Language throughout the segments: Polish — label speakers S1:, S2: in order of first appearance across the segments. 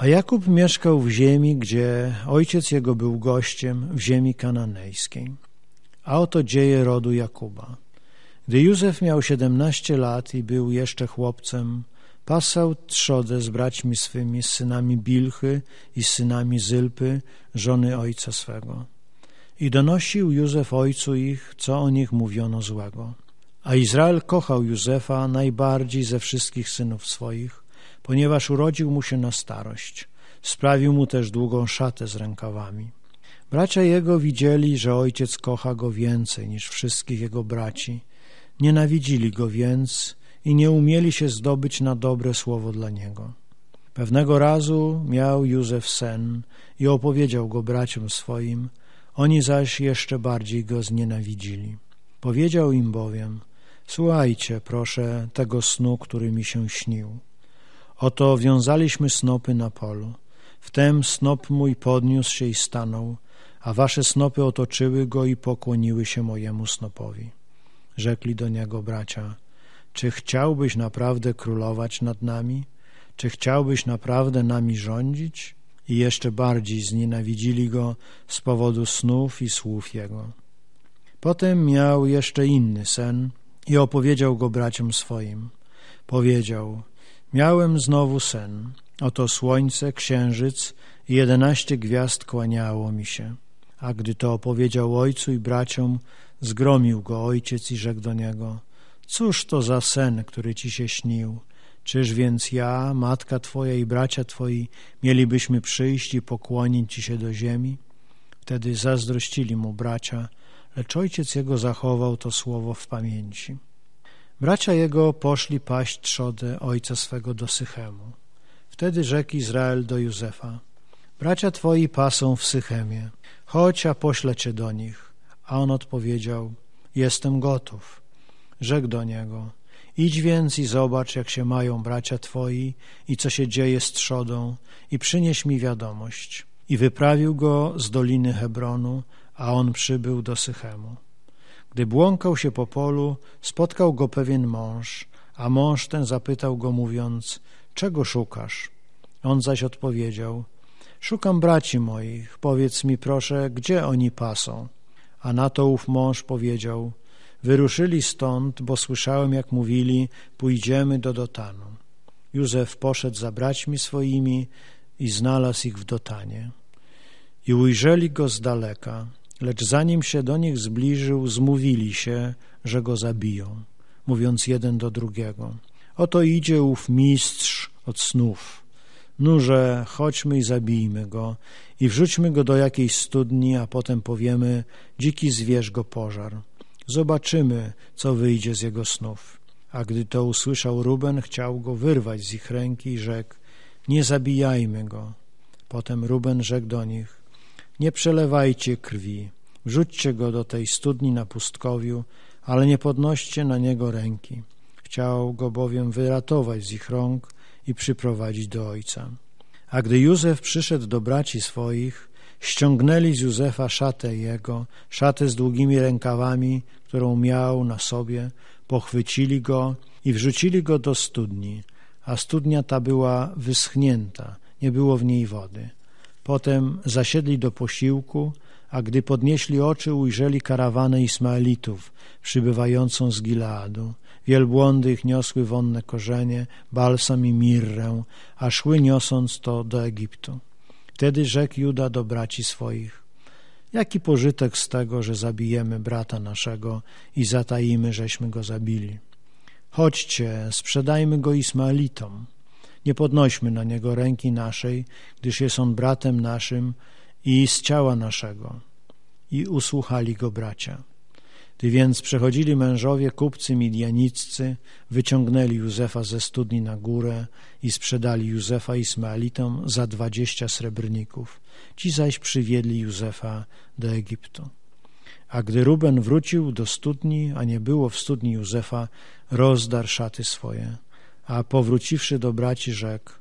S1: A Jakub mieszkał w ziemi, gdzie ojciec jego był gościem, w ziemi kananejskiej. A oto dzieje rodu Jakuba. Gdy Józef miał siedemnaście lat i był jeszcze chłopcem, pasał trzodę z braćmi swymi, z synami Bilchy i z synami Zylpy, żony ojca swego. I donosił Józef ojcu ich, co o nich mówiono złego. A Izrael kochał Józefa najbardziej ze wszystkich synów swoich – ponieważ urodził mu się na starość. Sprawił mu też długą szatę z rękawami. Bracia jego widzieli, że ojciec kocha go więcej niż wszystkich jego braci. Nienawidzili go więc i nie umieli się zdobyć na dobre słowo dla niego. Pewnego razu miał Józef sen i opowiedział go braciom swoim, oni zaś jeszcze bardziej go znienawidzili. Powiedział im bowiem, słuchajcie, proszę, tego snu, który mi się śnił. Oto wiązaliśmy snopy na polu. Wtem snop mój podniósł się i stanął, a wasze snopy otoczyły go i pokłoniły się mojemu snopowi. Rzekli do niego bracia, czy chciałbyś naprawdę królować nad nami? Czy chciałbyś naprawdę nami rządzić? I jeszcze bardziej znienawidzili go z powodu snów i słów jego. Potem miał jeszcze inny sen i opowiedział go braciom swoim. Powiedział, Miałem znowu sen. Oto słońce, księżyc i jedenaście gwiazd kłaniało mi się. A gdy to opowiedział ojcu i braciom, zgromił go ojciec i rzekł do niego – Cóż to za sen, który ci się śnił? Czyż więc ja, matka twoja i bracia twoi mielibyśmy przyjść i pokłonić ci się do ziemi? Wtedy zazdrościli mu bracia, lecz ojciec jego zachował to słowo w pamięci. Bracia jego poszli paść trzodę ojca swego do Sychemu. Wtedy rzekł Izrael do Józefa, bracia twoi pasą w Sychemie, chodź, a poślę cię do nich. A on odpowiedział, jestem gotów. Rzekł do niego, idź więc i zobacz, jak się mają bracia twoi i co się dzieje z trzodą i przynieś mi wiadomość. I wyprawił go z doliny Hebronu, a on przybył do Sychemu. Gdy błąkał się po polu, spotkał go pewien mąż, a mąż ten zapytał go, mówiąc, czego szukasz? On zaś odpowiedział, szukam braci moich, powiedz mi proszę, gdzie oni pasą? A na to ów mąż powiedział, wyruszyli stąd, bo słyszałem, jak mówili, pójdziemy do Dotanu. Józef poszedł za braćmi swoimi i znalazł ich w Dotanie. I ujrzeli go z daleka Lecz zanim się do nich zbliżył, zmówili się, że go zabiją, mówiąc jeden do drugiego. Oto idzie ów mistrz od snów. Nurze, chodźmy i zabijmy go i wrzućmy go do jakiejś studni, a potem powiemy, dziki zwierz go pożar. Zobaczymy, co wyjdzie z jego snów. A gdy to usłyszał Ruben, chciał go wyrwać z ich ręki i rzekł, nie zabijajmy go. Potem Ruben rzekł do nich, nie przelewajcie krwi, wrzućcie go do tej studni na pustkowiu, ale nie podnoście na niego ręki. Chciał go bowiem wyratować z ich rąk i przyprowadzić do ojca. A gdy Józef przyszedł do braci swoich, ściągnęli z Józefa szatę jego, szatę z długimi rękawami, którą miał na sobie, pochwycili go i wrzucili go do studni, a studnia ta była wyschnięta, nie było w niej wody. Potem zasiedli do posiłku, a gdy podnieśli oczy, ujrzeli karawanę Ismaelitów przybywającą z Gileadu. Wielbłądy ich niosły wonne korzenie, balsam i mirrę, a szły niosąc to do Egiptu. Wtedy rzekł Juda do braci swoich, jaki pożytek z tego, że zabijemy brata naszego i zatajimy, żeśmy go zabili. Chodźcie, sprzedajmy go Ismaelitom. Nie podnośmy na Niego ręki naszej, gdyż jest On bratem naszym i z ciała naszego. I usłuchali Go bracia. Gdy więc przechodzili mężowie, kupcy midianiccy, wyciągnęli Józefa ze studni na górę i sprzedali Józefa Ismaelitom za dwadzieścia srebrników. Ci zaś przywiedli Józefa do Egiptu. A gdy Ruben wrócił do studni, a nie było w studni Józefa, rozdarł szaty swoje a powróciwszy do braci rzekł,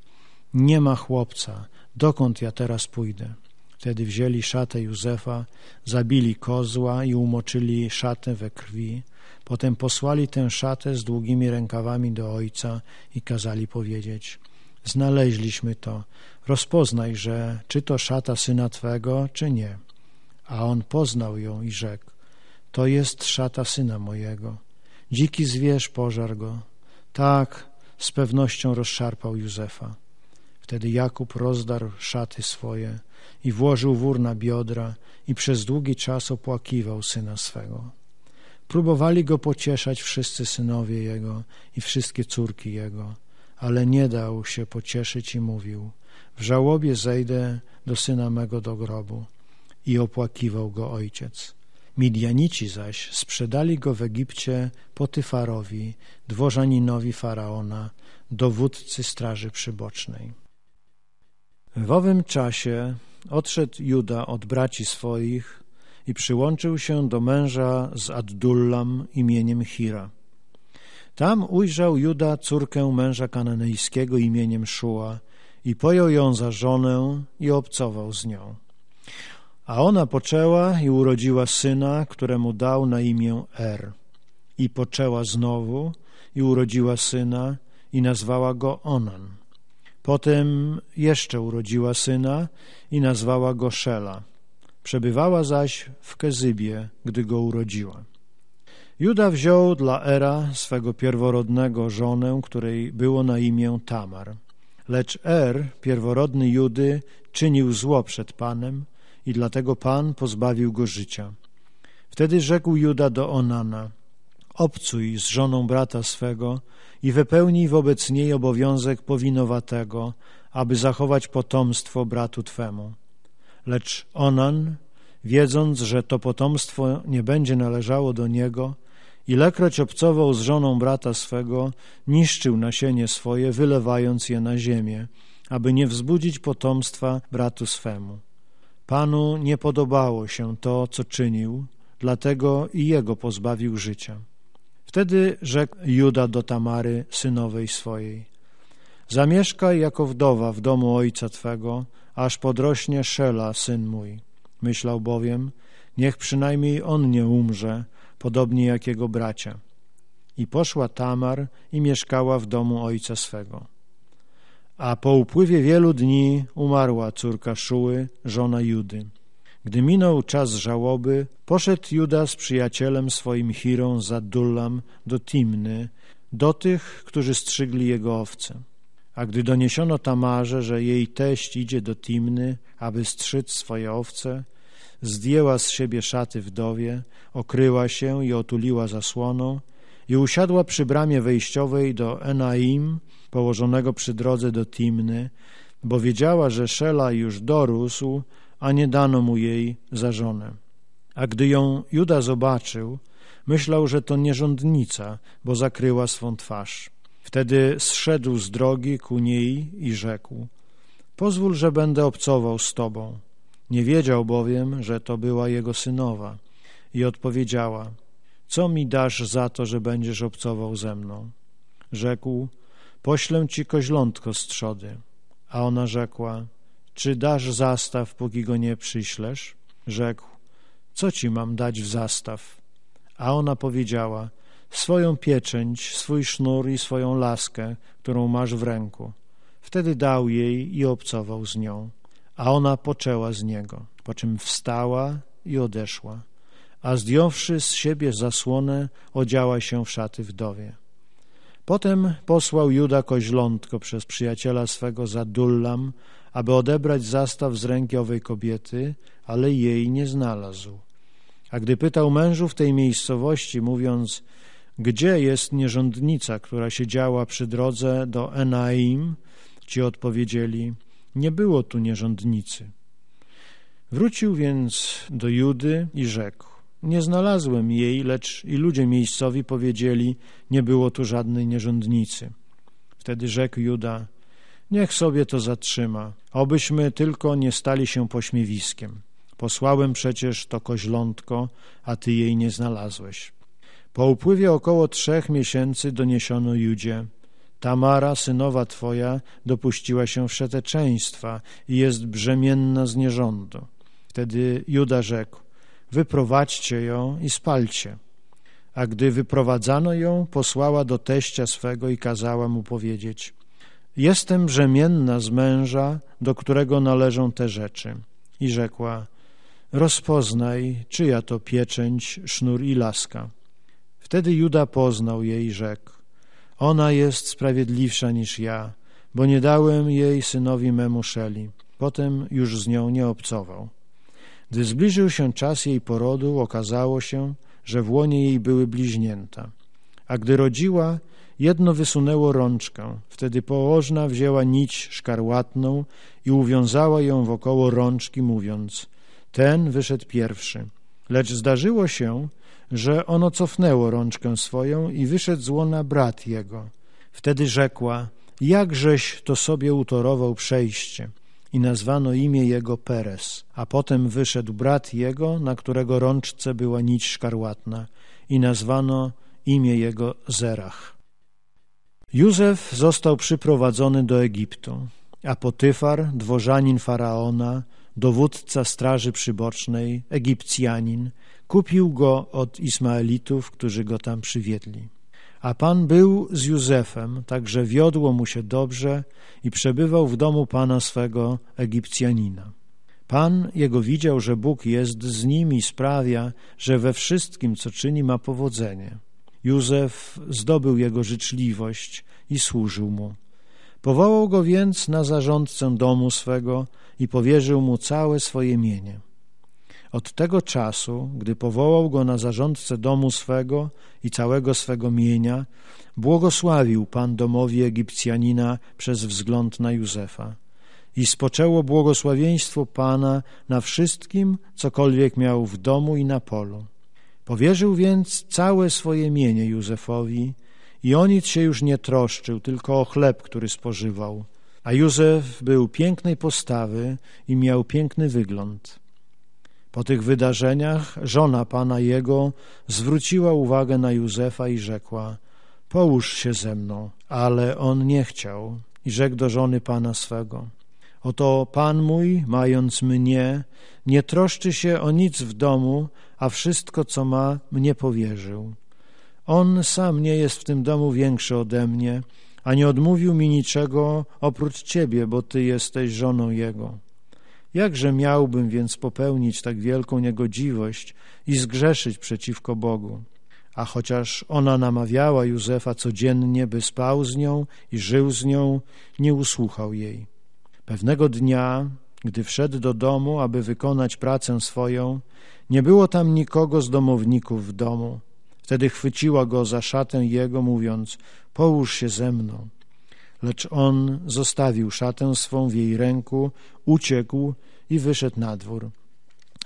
S1: nie ma chłopca, dokąd ja teraz pójdę? Wtedy wzięli szatę Józefa, zabili kozła i umoczyli szatę we krwi. Potem posłali tę szatę z długimi rękawami do ojca i kazali powiedzieć Znaleźliśmy to, rozpoznaj, że czy to szata syna Twego, czy nie. A on poznał ją i rzekł To jest szata syna mojego. Dziki zwierz pożar go. Tak, z pewnością rozszarpał Józefa. Wtedy Jakub rozdarł szaty swoje i włożył wór na biodra i przez długi czas opłakiwał syna swego. Próbowali go pocieszać wszyscy synowie jego i wszystkie córki jego, ale nie dał się pocieszyć i mówił – w żałobie zejdę do syna mego do grobu. I opłakiwał go ojciec. Midianici zaś sprzedali go w Egipcie Potyfarowi, dworzaninowi Faraona, dowódcy straży przybocznej. W owym czasie odszedł Juda od braci swoich i przyłączył się do męża z Addullam imieniem Hira. Tam ujrzał Juda córkę męża kananejskiego imieniem Szua i pojął ją za żonę i obcował z nią. A ona poczęła i urodziła syna, któremu dał na imię Er. I poczęła znowu i urodziła syna i nazwała go Onan. Potem jeszcze urodziła syna i nazwała go Szela. Przebywała zaś w Kezybie, gdy go urodziła. Juda wziął dla Era swego pierworodnego żonę, której było na imię Tamar. Lecz Er, pierworodny Judy, czynił zło przed Panem, i dlatego Pan pozbawił go życia. Wtedy rzekł Juda do Onana, obcuj z żoną brata swego i wypełnij wobec niej obowiązek powinowatego, aby zachować potomstwo bratu twemu. Lecz Onan, wiedząc, że to potomstwo nie będzie należało do niego, ilekroć obcował z żoną brata swego, niszczył nasienie swoje, wylewając je na ziemię, aby nie wzbudzić potomstwa bratu swemu. Panu nie podobało się to, co czynił, dlatego i jego pozbawił życia. Wtedy rzekł Juda do Tamary, synowej swojej, zamieszkaj jako wdowa w domu ojca Twego, aż podrośnie Szela, syn mój. Myślał bowiem, niech przynajmniej on nie umrze, podobnie jak jego bracia. I poszła Tamar i mieszkała w domu ojca swego a po upływie wielu dni umarła córka Szuły, żona Judy. Gdy minął czas żałoby, poszedł Juda z przyjacielem swoim Hirą za Dullam do Timny, do tych, którzy strzygli jego owce. A gdy doniesiono Tamarze, że jej teść idzie do Timny, aby strzyc swoje owce, zdjęła z siebie szaty wdowie, okryła się i otuliła zasłoną i usiadła przy bramie wejściowej do Enaim, położonego przy drodze do Timny, bo wiedziała, że Szela już dorósł, a nie dano mu jej za żonę. A gdy ją Juda zobaczył, myślał, że to nierządnica, bo zakryła swą twarz. Wtedy zszedł z drogi ku niej i rzekł – pozwól, że będę obcował z tobą. Nie wiedział bowiem, że to była jego synowa. I odpowiedziała – co mi dasz za to, że będziesz obcował ze mną? Rzekł – poślę ci koźlątko z trzody. A ona rzekła, czy dasz zastaw, póki go nie przyślesz? Rzekł, co ci mam dać w zastaw? A ona powiedziała, swoją pieczęć, swój sznur i swoją laskę, którą masz w ręku. Wtedy dał jej i obcował z nią, a ona poczęła z niego, po czym wstała i odeszła, a zdjąwszy z siebie zasłonę, odziała się w szaty wdowie. Potem posłał Juda koźlątko przez przyjaciela swego Zadullam, aby odebrać zastaw z ręki owej kobiety, ale jej nie znalazł. A gdy pytał mężów tej miejscowości, mówiąc, gdzie jest nierządnica, która siedziała przy drodze do Enaim, ci odpowiedzieli, nie było tu nierządnicy. Wrócił więc do Judy i rzekł, nie znalazłem jej, lecz i ludzie miejscowi powiedzieli, nie było tu żadnej nierządnicy. Wtedy rzekł Juda, niech sobie to zatrzyma, obyśmy tylko nie stali się pośmiewiskiem. Posłałem przecież to koźlątko, a ty jej nie znalazłeś. Po upływie około trzech miesięcy doniesiono Judzie, Tamara, synowa twoja, dopuściła się wszeteczeństwa i jest brzemienna z nierządu. Wtedy Juda rzekł, wyprowadźcie ją i spalcie. A gdy wyprowadzano ją, posłała do teścia swego i kazała mu powiedzieć, jestem brzemienna z męża, do którego należą te rzeczy. I rzekła, rozpoznaj, czyja to pieczęć, sznur i laska. Wtedy Juda poznał jej i rzekł, ona jest sprawiedliwsza niż ja, bo nie dałem jej synowi memu Szeli. Potem już z nią nie obcował. Gdy zbliżył się czas jej porodu, okazało się, że w łonie jej były bliźnięta. A gdy rodziła, jedno wysunęło rączkę. Wtedy położna wzięła nić szkarłatną i uwiązała ją wokoło rączki, mówiąc Ten wyszedł pierwszy. Lecz zdarzyło się, że ono cofnęło rączkę swoją i wyszedł z łona brat jego. Wtedy rzekła, jakżeś to sobie utorował przejście – i nazwano imię jego Perez. A potem wyszedł brat jego, na którego rączce była nić szkarłatna i nazwano imię jego Zerach. Józef został przyprowadzony do Egiptu, a Potyfar, dworzanin Faraona, dowódca straży przybocznej, Egipcjanin, kupił go od Ismaelitów, którzy go tam przywiedli. A Pan był z Józefem, także wiodło mu się dobrze i przebywał w domu Pana swego Egipcjanina. Pan jego widział, że Bóg jest z nim i sprawia, że we wszystkim, co czyni, ma powodzenie. Józef zdobył jego życzliwość i służył mu. Powołał go więc na zarządcę domu swego i powierzył mu całe swoje mienie. Od tego czasu, gdy powołał go na zarządcę domu swego i całego swego mienia, błogosławił Pan domowi Egipcjanina przez wzgląd na Józefa. I spoczęło błogosławieństwo Pana na wszystkim, cokolwiek miał w domu i na polu. Powierzył więc całe swoje mienie Józefowi i o nic się już nie troszczył, tylko o chleb, który spożywał. A Józef był pięknej postawy i miał piękny wygląd. Po tych wydarzeniach żona pana jego zwróciła uwagę na Józefa i rzekła: Połóż się ze mną, ale on nie chciał i rzekł do żony pana swego: Oto pan mój, mając mnie, nie troszczy się o nic w domu, a wszystko, co ma, mnie powierzył. On sam nie jest w tym domu większy ode mnie, a nie odmówił mi niczego oprócz ciebie, bo ty jesteś żoną jego. Jakże miałbym więc popełnić tak wielką niegodziwość i zgrzeszyć przeciwko Bogu? A chociaż ona namawiała Józefa codziennie, by spał z nią i żył z nią, nie usłuchał jej. Pewnego dnia, gdy wszedł do domu, aby wykonać pracę swoją, nie było tam nikogo z domowników w domu. Wtedy chwyciła go za szatę jego, mówiąc, połóż się ze mną. Lecz on zostawił szatę swą w jej ręku, uciekł i wyszedł na dwór.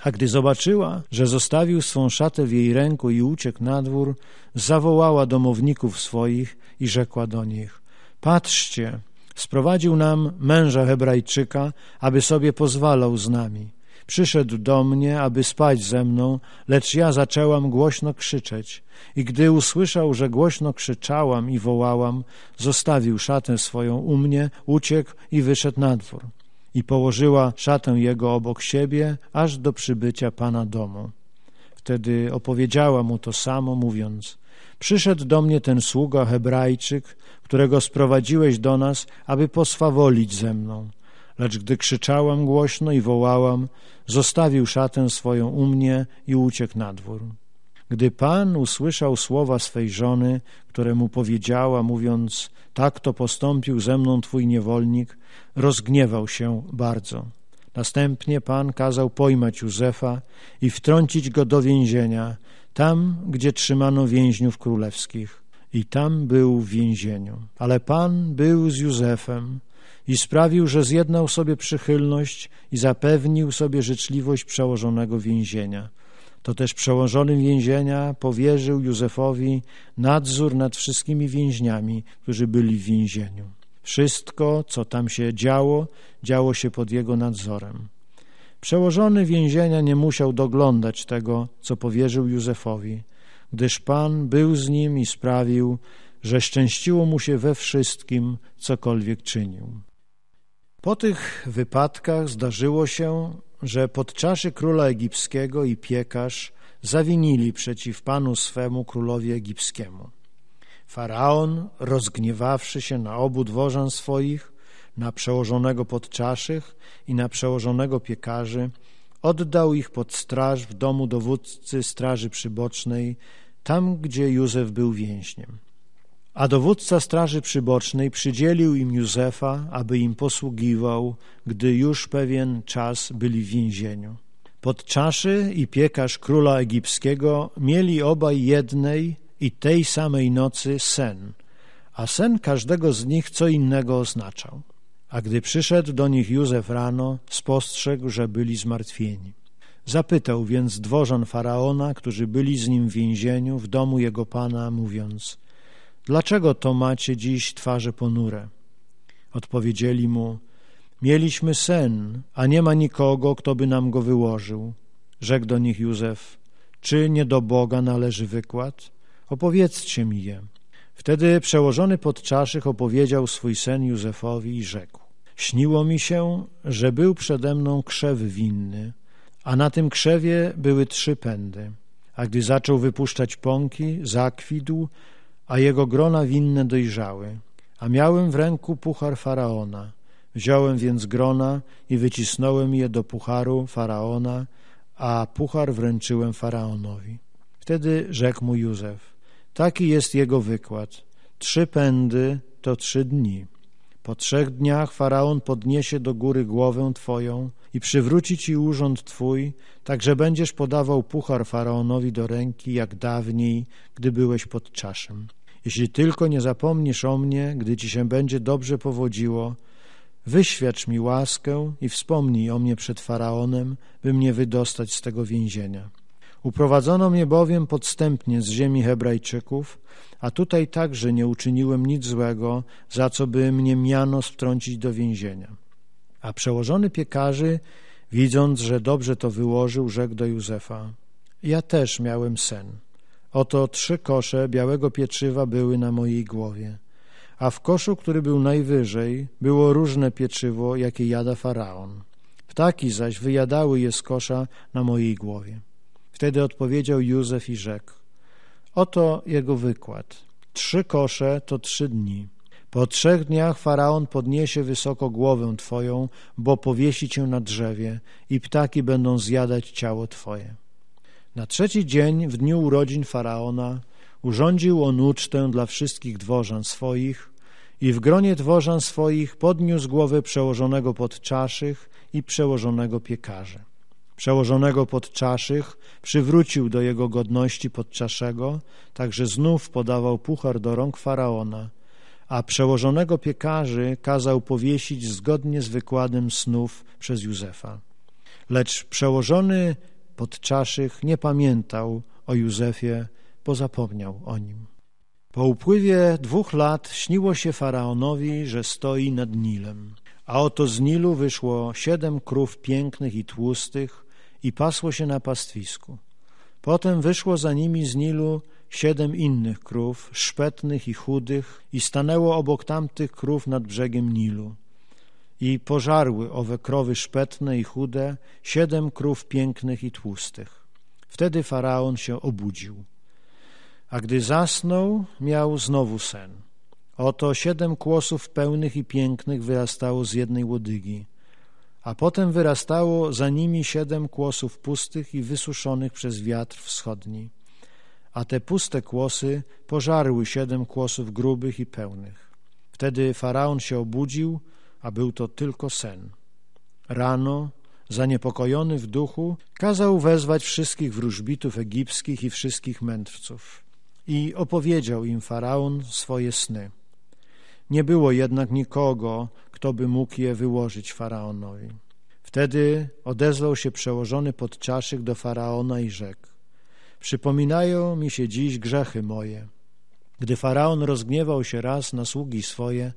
S1: A gdy zobaczyła, że zostawił swą szatę w jej ręku i uciekł na dwór, zawołała domowników swoich i rzekła do nich: Patrzcie, sprowadził nam męża Hebrajczyka, aby sobie pozwalał z nami. Przyszedł do mnie, aby spać ze mną, lecz ja zaczęłam głośno krzyczeć. I gdy usłyszał, że głośno krzyczałam i wołałam, zostawił szatę swoją u mnie, uciekł i wyszedł na dwór. I położyła szatę jego obok siebie, aż do przybycia pana domu. Wtedy opowiedziała mu to samo, mówiąc Przyszedł do mnie ten sługa hebrajczyk, którego sprowadziłeś do nas, aby poswawolić ze mną. Lecz gdy krzyczałam głośno i wołałam, zostawił szatę swoją u mnie i uciekł na dwór. Gdy Pan usłyszał słowa swej żony, które mu powiedziała, mówiąc, tak to postąpił ze mną Twój niewolnik, rozgniewał się bardzo. Następnie Pan kazał pojmać Józefa i wtrącić go do więzienia, tam, gdzie trzymano więźniów królewskich. I tam był w więzieniu. Ale Pan był z Józefem, i sprawił, że zjednał sobie przychylność i zapewnił sobie życzliwość przełożonego więzienia. To też przełożony więzienia powierzył Józefowi nadzór nad wszystkimi więźniami, którzy byli w więzieniu. Wszystko, co tam się działo, działo się pod jego nadzorem. Przełożony więzienia nie musiał doglądać tego, co powierzył Józefowi, gdyż Pan był z nim i sprawił, że szczęściło mu się we wszystkim, cokolwiek czynił. Po tych wypadkach zdarzyło się, że podczaszy króla egipskiego i piekarz zawinili przeciw panu swemu królowi egipskiemu. Faraon, rozgniewawszy się na obu dworzan swoich, na przełożonego podczaszych i na przełożonego piekarzy, oddał ich pod straż w domu dowódcy straży przybocznej, tam gdzie Józef był więźniem. A dowódca straży przybocznej przydzielił im Józefa, aby im posługiwał, gdy już pewien czas byli w więzieniu. Podczaszy i piekarz króla egipskiego mieli obaj jednej i tej samej nocy sen, a sen każdego z nich co innego oznaczał. A gdy przyszedł do nich Józef rano, spostrzegł, że byli zmartwieni. Zapytał więc dworzan Faraona, którzy byli z nim w więzieniu, w domu jego pana, mówiąc – Dlaczego to macie dziś twarze ponure? Odpowiedzieli mu, mieliśmy sen, a nie ma nikogo, kto by nam go wyłożył. Rzekł do nich Józef, czy nie do Boga należy wykład? Opowiedzcie mi je. Wtedy przełożony podczaszych opowiedział swój sen Józefowi i rzekł, śniło mi się, że był przede mną krzew winny, a na tym krzewie były trzy pędy. A gdy zaczął wypuszczać pąki, zakwidł, a jego grona winne dojrzały. A miałem w ręku puchar Faraona. Wziąłem więc grona i wycisnąłem je do pucharu Faraona, a puchar wręczyłem Faraonowi. Wtedy rzekł mu Józef, taki jest jego wykład. Trzy pędy to trzy dni. Po trzech dniach Faraon podniesie do góry głowę Twoją i przywróci Ci urząd Twój, tak że będziesz podawał puchar Faraonowi do ręki, jak dawniej, gdy byłeś pod czaszem. Jeśli tylko nie zapomnisz o mnie, gdy ci się będzie dobrze powodziło, wyświadcz mi łaskę i wspomnij o mnie przed Faraonem, by mnie wydostać z tego więzienia. Uprowadzono mnie bowiem podstępnie z ziemi Hebrajczyków, a tutaj także nie uczyniłem nic złego, za co by mnie miano strącić do więzienia. A przełożony piekarzy, widząc, że dobrze to wyłożył, rzekł do Józefa: Ja też miałem sen. Oto trzy kosze białego pieczywa były na mojej głowie, a w koszu, który był najwyżej, było różne pieczywo, jakie jada faraon. Ptaki zaś wyjadały je z kosza na mojej głowie. Wtedy odpowiedział Józef i rzekł: Oto jego wykład. Trzy kosze to trzy dni. Po trzech dniach faraon podniesie wysoko głowę twoją, bo powiesi cię na drzewie, i ptaki będą zjadać ciało twoje. Na trzeci dzień, w dniu urodzin Faraona, urządził on ucztę dla wszystkich dworzan swoich i w gronie dworzan swoich podniósł głowę przełożonego podczaszych i przełożonego piekarzy. Przełożonego podczaszych przywrócił do jego godności podczaszego, także znów podawał puchar do rąk Faraona, a przełożonego piekarzy kazał powiesić zgodnie z wykładem snów przez Józefa. Lecz przełożony Podczaszych nie pamiętał o Józefie, pozapomniał o nim. Po upływie dwóch lat śniło się Faraonowi, że stoi nad Nilem. A oto z Nilu wyszło siedem krów pięknych i tłustych i pasło się na pastwisku. Potem wyszło za nimi z Nilu siedem innych krów, szpetnych i chudych i stanęło obok tamtych krów nad brzegiem Nilu i pożarły owe krowy szpetne i chude, siedem krów pięknych i tłustych. Wtedy Faraon się obudził. A gdy zasnął, miał znowu sen. Oto siedem kłosów pełnych i pięknych wyrastało z jednej łodygi, a potem wyrastało za nimi siedem kłosów pustych i wysuszonych przez wiatr wschodni. A te puste kłosy pożarły siedem kłosów grubych i pełnych. Wtedy Faraon się obudził, a był to tylko sen. Rano, zaniepokojony w duchu, kazał wezwać wszystkich wróżbitów egipskich i wszystkich mędrców i opowiedział im Faraon swoje sny. Nie było jednak nikogo, kto by mógł je wyłożyć Faraonowi. Wtedy odezwał się przełożony podczaszyk do Faraona i rzekł Przypominają mi się dziś grzechy moje. Gdy Faraon rozgniewał się raz na sługi swoje,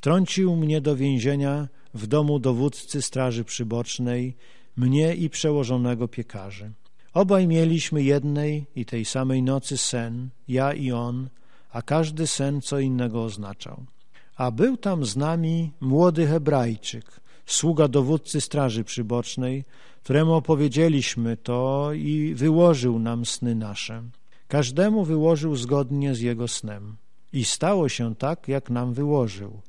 S1: Wtrącił mnie do więzienia w domu dowódcy straży przybocznej, mnie i przełożonego piekarzy. Obaj mieliśmy jednej i tej samej nocy sen, ja i on, a każdy sen co innego oznaczał. A był tam z nami młody Hebrajczyk, sługa dowódcy straży przybocznej, któremu opowiedzieliśmy to i wyłożył nam sny nasze. Każdemu wyłożył zgodnie z jego snem. I stało się tak, jak nam wyłożył.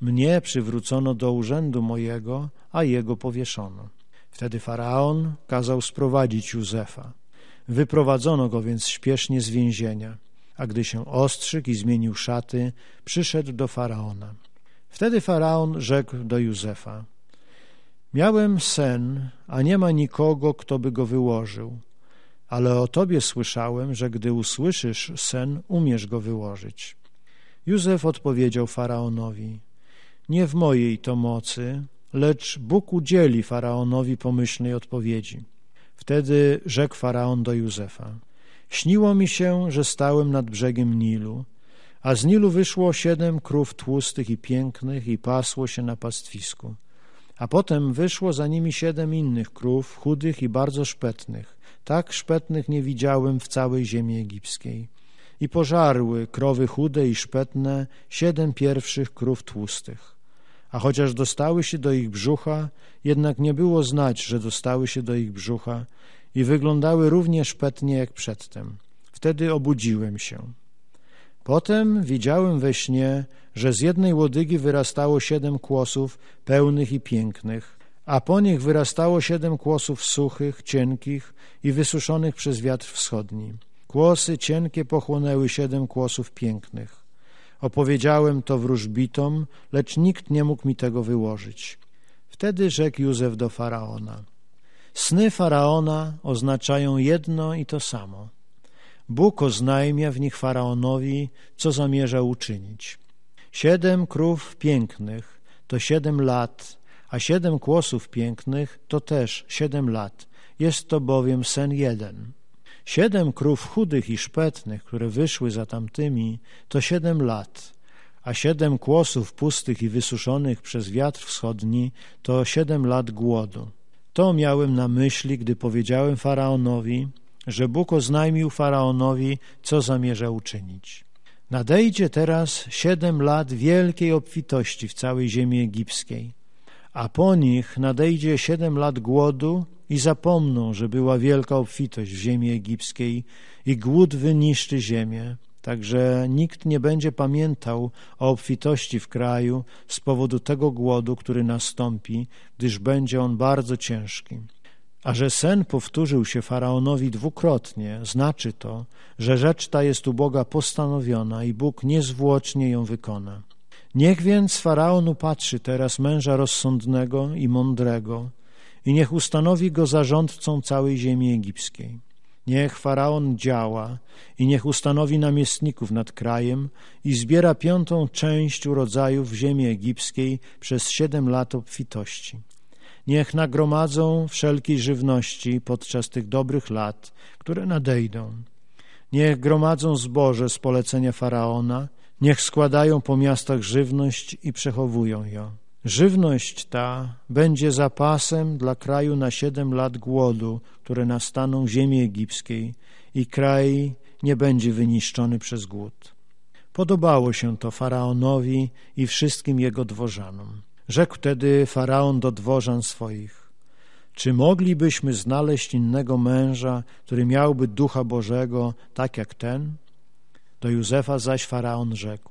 S1: Mnie przywrócono do urzędu mojego, a jego powieszono. Wtedy faraon kazał sprowadzić Józefa. Wyprowadzono go więc śpiesznie z więzienia, a gdy się ostrzyk i zmienił szaty, przyszedł do faraona. Wtedy faraon rzekł do Józefa: Miałem sen, a nie ma nikogo, kto by go wyłożył. Ale o tobie słyszałem, że gdy usłyszysz sen, umiesz go wyłożyć. Józef odpowiedział faraonowi: nie w mojej to mocy, lecz Bóg udzieli Faraonowi pomyślnej odpowiedzi. Wtedy rzekł Faraon do Józefa, śniło mi się, że stałem nad brzegiem Nilu, a z Nilu wyszło siedem krów tłustych i pięknych i pasło się na pastwisku. A potem wyszło za nimi siedem innych krów, chudych i bardzo szpetnych. Tak szpetnych nie widziałem w całej ziemi egipskiej. I pożarły krowy chude i szpetne siedem pierwszych krów tłustych a chociaż dostały się do ich brzucha, jednak nie było znać, że dostały się do ich brzucha i wyglądały równie szpetnie jak przedtem. Wtedy obudziłem się. Potem widziałem we śnie, że z jednej łodygi wyrastało siedem kłosów pełnych i pięknych, a po nich wyrastało siedem kłosów suchych, cienkich i wysuszonych przez wiatr wschodni. Kłosy cienkie pochłonęły siedem kłosów pięknych. Opowiedziałem to wróżbitom, lecz nikt nie mógł mi tego wyłożyć. Wtedy rzekł Józef do Faraona. Sny Faraona oznaczają jedno i to samo. Bóg oznajmia w nich Faraonowi, co zamierza uczynić. Siedem krów pięknych to siedem lat, a siedem kłosów pięknych to też siedem lat. Jest to bowiem sen jeden. Siedem krów chudych i szpetnych, które wyszły za tamtymi, to siedem lat, a siedem kłosów pustych i wysuszonych przez wiatr wschodni to siedem lat głodu. To miałem na myśli, gdy powiedziałem Faraonowi, że Bóg oznajmił Faraonowi, co zamierza uczynić. Nadejdzie teraz siedem lat wielkiej obfitości w całej ziemi egipskiej, a po nich nadejdzie siedem lat głodu i zapomną, że była wielka obfitość w ziemi egipskiej i głód wyniszczy ziemię, także nikt nie będzie pamiętał o obfitości w kraju z powodu tego głodu, który nastąpi, gdyż będzie on bardzo ciężki. A że sen powtórzył się Faraonowi dwukrotnie, znaczy to, że rzecz ta jest u Boga postanowiona i Bóg niezwłocznie ją wykona. Niech więc Faraon upatrzy teraz męża rozsądnego i mądrego, i niech ustanowi go zarządcą całej ziemi egipskiej. Niech Faraon działa i niech ustanowi namiestników nad krajem i zbiera piątą część urodzajów ziemi egipskiej przez siedem lat obfitości. Niech nagromadzą wszelkiej żywności podczas tych dobrych lat, które nadejdą. Niech gromadzą zboże z polecenia Faraona, niech składają po miastach żywność i przechowują ją. Żywność ta będzie zapasem dla kraju na siedem lat głodu, które nastaną w ziemi egipskiej i kraj nie będzie wyniszczony przez głód. Podobało się to Faraonowi i wszystkim jego dworzanom. Rzekł wtedy Faraon do dworzan swoich, czy moglibyśmy znaleźć innego męża, który miałby ducha Bożego, tak jak ten? Do Józefa zaś Faraon rzekł,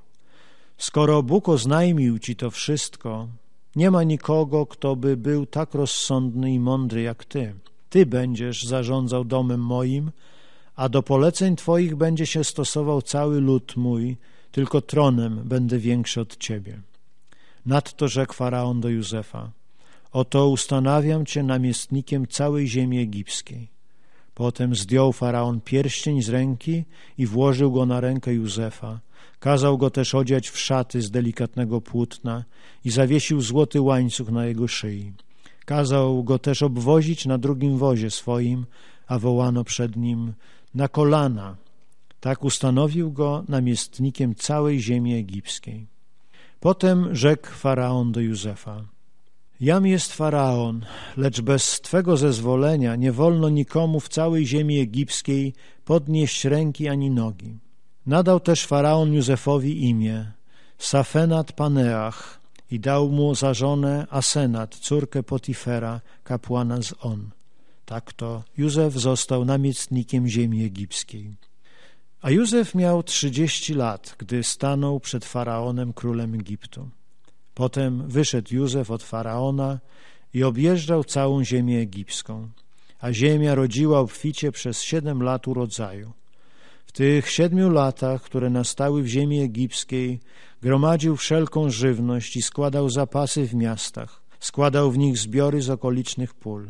S1: skoro Bóg oznajmił ci to wszystko, nie ma nikogo, kto by był tak rozsądny i mądry jak Ty. Ty będziesz zarządzał domem moim, a do poleceń Twoich będzie się stosował cały lud mój, tylko tronem będę większy od Ciebie. Nadto rzekł Faraon do Józefa, oto ustanawiam Cię namiestnikiem całej ziemi egipskiej. Potem zdjął faraon pierścień z ręki i włożył go na rękę Józefa. Kazał go też odziać w szaty z delikatnego płótna i zawiesił złoty łańcuch na jego szyi. Kazał go też obwozić na drugim wozie swoim, a wołano przed nim na kolana. Tak ustanowił go namiestnikiem całej ziemi egipskiej. Potem rzekł faraon do Józefa: Jam jest Faraon, lecz bez Twego zezwolenia nie wolno nikomu w całej ziemi egipskiej podnieść ręki ani nogi. Nadał też Faraon Józefowi imię Safenat Paneach i dał mu za żonę Asenat, córkę Potifera, kapłana z On. Tak to Józef został namiestnikiem ziemi egipskiej. A Józef miał trzydzieści lat, gdy stanął przed Faraonem, królem Egiptu. Potem wyszedł Józef od Faraona i objeżdżał całą ziemię egipską, a ziemia rodziła obficie przez siedem lat urodzaju. W tych siedmiu latach, które nastały w ziemi egipskiej, gromadził wszelką żywność i składał zapasy w miastach, składał w nich zbiory z okolicznych pól.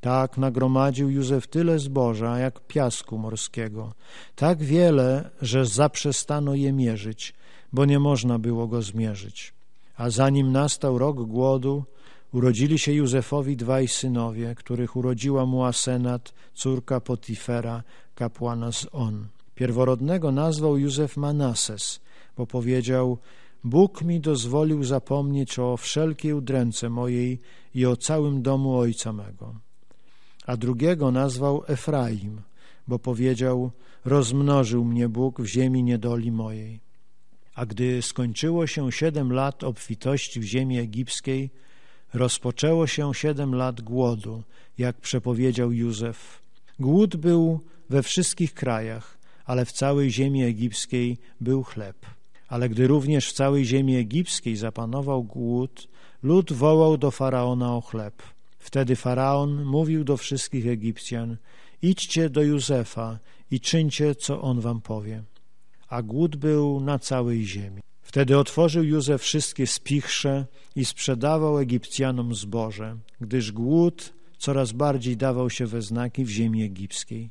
S1: Tak nagromadził Józef tyle zboża, jak piasku morskiego, tak wiele, że zaprzestano je mierzyć, bo nie można było go zmierzyć. A zanim nastał rok głodu, urodzili się Józefowi dwaj synowie, których urodziła mu Asenat, córka Potifera, kapłana z On. Pierworodnego nazwał Józef Manases, bo powiedział Bóg mi dozwolił zapomnieć o wszelkiej udręce mojej i o całym domu ojca mego. A drugiego nazwał Efraim, bo powiedział Rozmnożył mnie Bóg w ziemi niedoli mojej. A gdy skończyło się siedem lat obfitości w ziemi egipskiej, rozpoczęło się siedem lat głodu, jak przepowiedział Józef. Głód był we wszystkich krajach, ale w całej ziemi egipskiej był chleb. Ale gdy również w całej ziemi egipskiej zapanował głód, lud wołał do Faraona o chleb. Wtedy Faraon mówił do wszystkich Egipcjan, idźcie do Józefa i czyńcie, co on wam powie a głód był na całej ziemi. Wtedy otworzył Józef wszystkie spichrze i sprzedawał Egipcjanom zboże, gdyż głód coraz bardziej dawał się we znaki w ziemi egipskiej.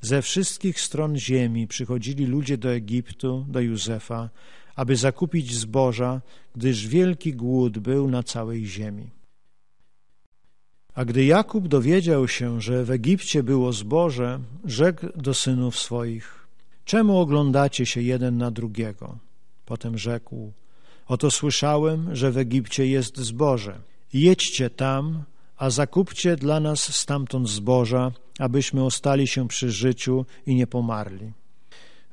S1: Ze wszystkich stron ziemi przychodzili ludzie do Egiptu, do Józefa, aby zakupić zboża, gdyż wielki głód był na całej ziemi. A gdy Jakub dowiedział się, że w Egipcie było zboże, rzekł do synów swoich – Czemu oglądacie się jeden na drugiego? Potem rzekł, oto słyszałem, że w Egipcie jest zboże. Jedźcie tam, a zakupcie dla nas stamtąd zboża, abyśmy ostali się przy życiu i nie pomarli.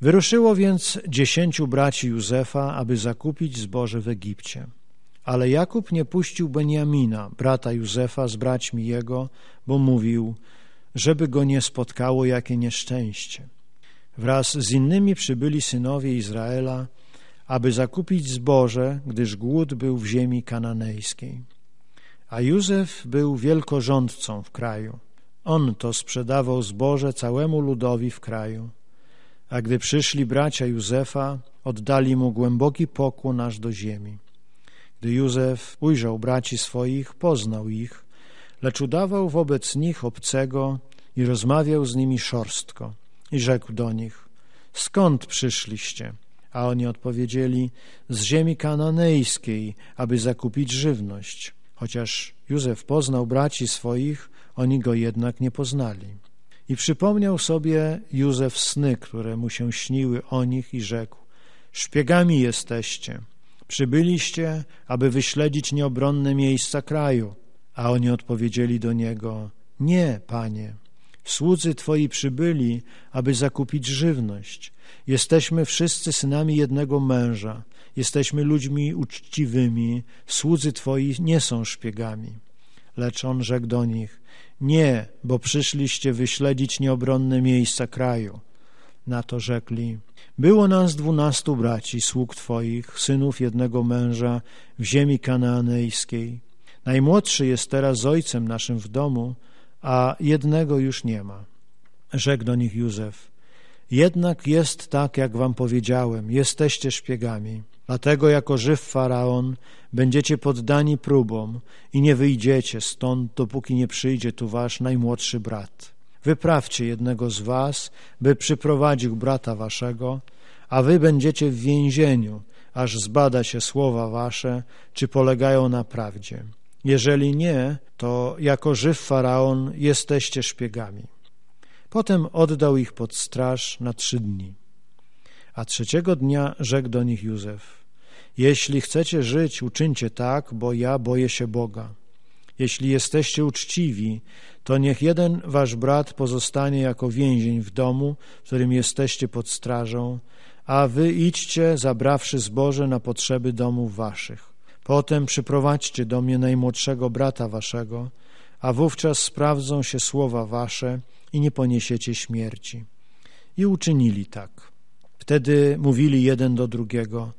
S1: Wyruszyło więc dziesięciu braci Józefa, aby zakupić zboże w Egipcie. Ale Jakub nie puścił Beniamina, brata Józefa, z braćmi jego, bo mówił, żeby go nie spotkało jakie nieszczęście. Wraz z innymi przybyli synowie Izraela, aby zakupić zboże, gdyż głód był w ziemi kananejskiej. A Józef był wielkorządcą w kraju. On to sprzedawał zboże całemu ludowi w kraju. A gdy przyszli bracia Józefa, oddali mu głęboki pokłon aż do ziemi. Gdy Józef ujrzał braci swoich, poznał ich, lecz udawał wobec nich obcego i rozmawiał z nimi szorstko. I rzekł do nich, skąd przyszliście? A oni odpowiedzieli, z ziemi kananejskiej, aby zakupić żywność. Chociaż Józef poznał braci swoich, oni go jednak nie poznali. I przypomniał sobie Józef sny, które mu się śniły o nich i rzekł, szpiegami jesteście, przybyliście, aby wyśledzić nieobronne miejsca kraju. A oni odpowiedzieli do niego, nie, panie, Słudzy Twoi przybyli, aby zakupić żywność. Jesteśmy wszyscy synami jednego męża. Jesteśmy ludźmi uczciwymi. Słudzy Twoi nie są szpiegami. Lecz on rzekł do nich, nie, bo przyszliście wyśledzić nieobronne miejsca kraju. Na to rzekli, było nas dwunastu braci, sług Twoich, synów jednego męża w ziemi kananejskiej. Najmłodszy jest teraz ojcem naszym w domu, a jednego już nie ma. Rzekł do nich Józef, jednak jest tak, jak wam powiedziałem, jesteście szpiegami. Dlatego jako żyw Faraon będziecie poddani próbom i nie wyjdziecie stąd, dopóki nie przyjdzie tu wasz najmłodszy brat. Wyprawcie jednego z was, by przyprowadził brata waszego, a wy będziecie w więzieniu, aż zbada się słowa wasze, czy polegają na prawdzie. Jeżeli nie, to jako żyw faraon jesteście szpiegami. Potem oddał ich pod straż na trzy dni. A trzeciego dnia rzekł do nich Józef: Jeśli chcecie żyć, uczyńcie tak, bo ja boję się Boga. Jeśli jesteście uczciwi, to niech jeden wasz brat pozostanie jako więzień w domu, w którym jesteście pod strażą, a wy idźcie, zabrawszy zboże na potrzeby domów waszych. Potem przyprowadźcie do mnie najmłodszego brata waszego, a wówczas sprawdzą się słowa wasze i nie poniesiecie śmierci. I uczynili tak. Wtedy mówili jeden do drugiego,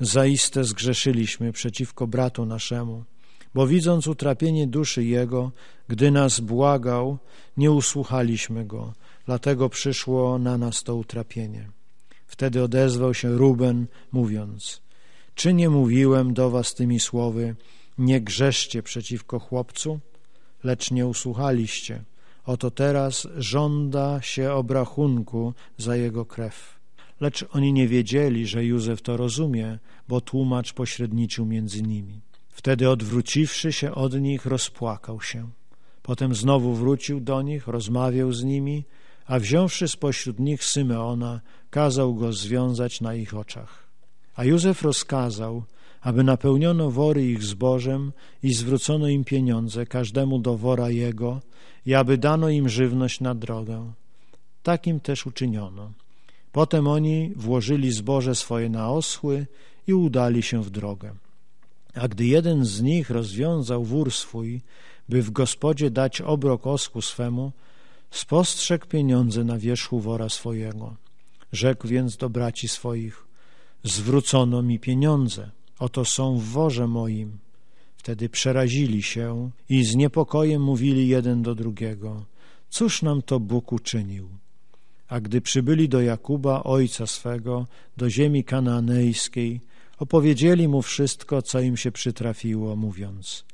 S1: zaiste zgrzeszyliśmy przeciwko bratu naszemu, bo widząc utrapienie duszy jego, gdy nas błagał, nie usłuchaliśmy go, dlatego przyszło na nas to utrapienie. Wtedy odezwał się Ruben, mówiąc – czy nie mówiłem do was tymi słowy, nie grzeszcie przeciwko chłopcu? Lecz nie usłuchaliście. Oto teraz żąda się obrachunku za jego krew. Lecz oni nie wiedzieli, że Józef to rozumie, bo tłumacz pośredniczył między nimi. Wtedy odwróciwszy się od nich, rozpłakał się. Potem znowu wrócił do nich, rozmawiał z nimi, a wziąwszy spośród nich Symeona, kazał go związać na ich oczach. A Józef rozkazał, aby napełniono wory ich zbożem i zwrócono im pieniądze, każdemu do wora jego, i aby dano im żywność na drogę. Takim też uczyniono. Potem oni włożyli zboże swoje na osły i udali się w drogę. A gdy jeden z nich rozwiązał wór swój, by w gospodzie dać obrok osku swemu, spostrzegł pieniądze na wierzchu wora swojego. Rzekł więc do braci swoich, Zwrócono mi pieniądze, oto są w worze moim. Wtedy przerazili się i z niepokojem mówili jeden do drugiego, cóż nam to Bóg uczynił? A gdy przybyli do Jakuba, ojca swego, do ziemi kananejskiej, opowiedzieli mu wszystko, co im się przytrafiło, mówiąc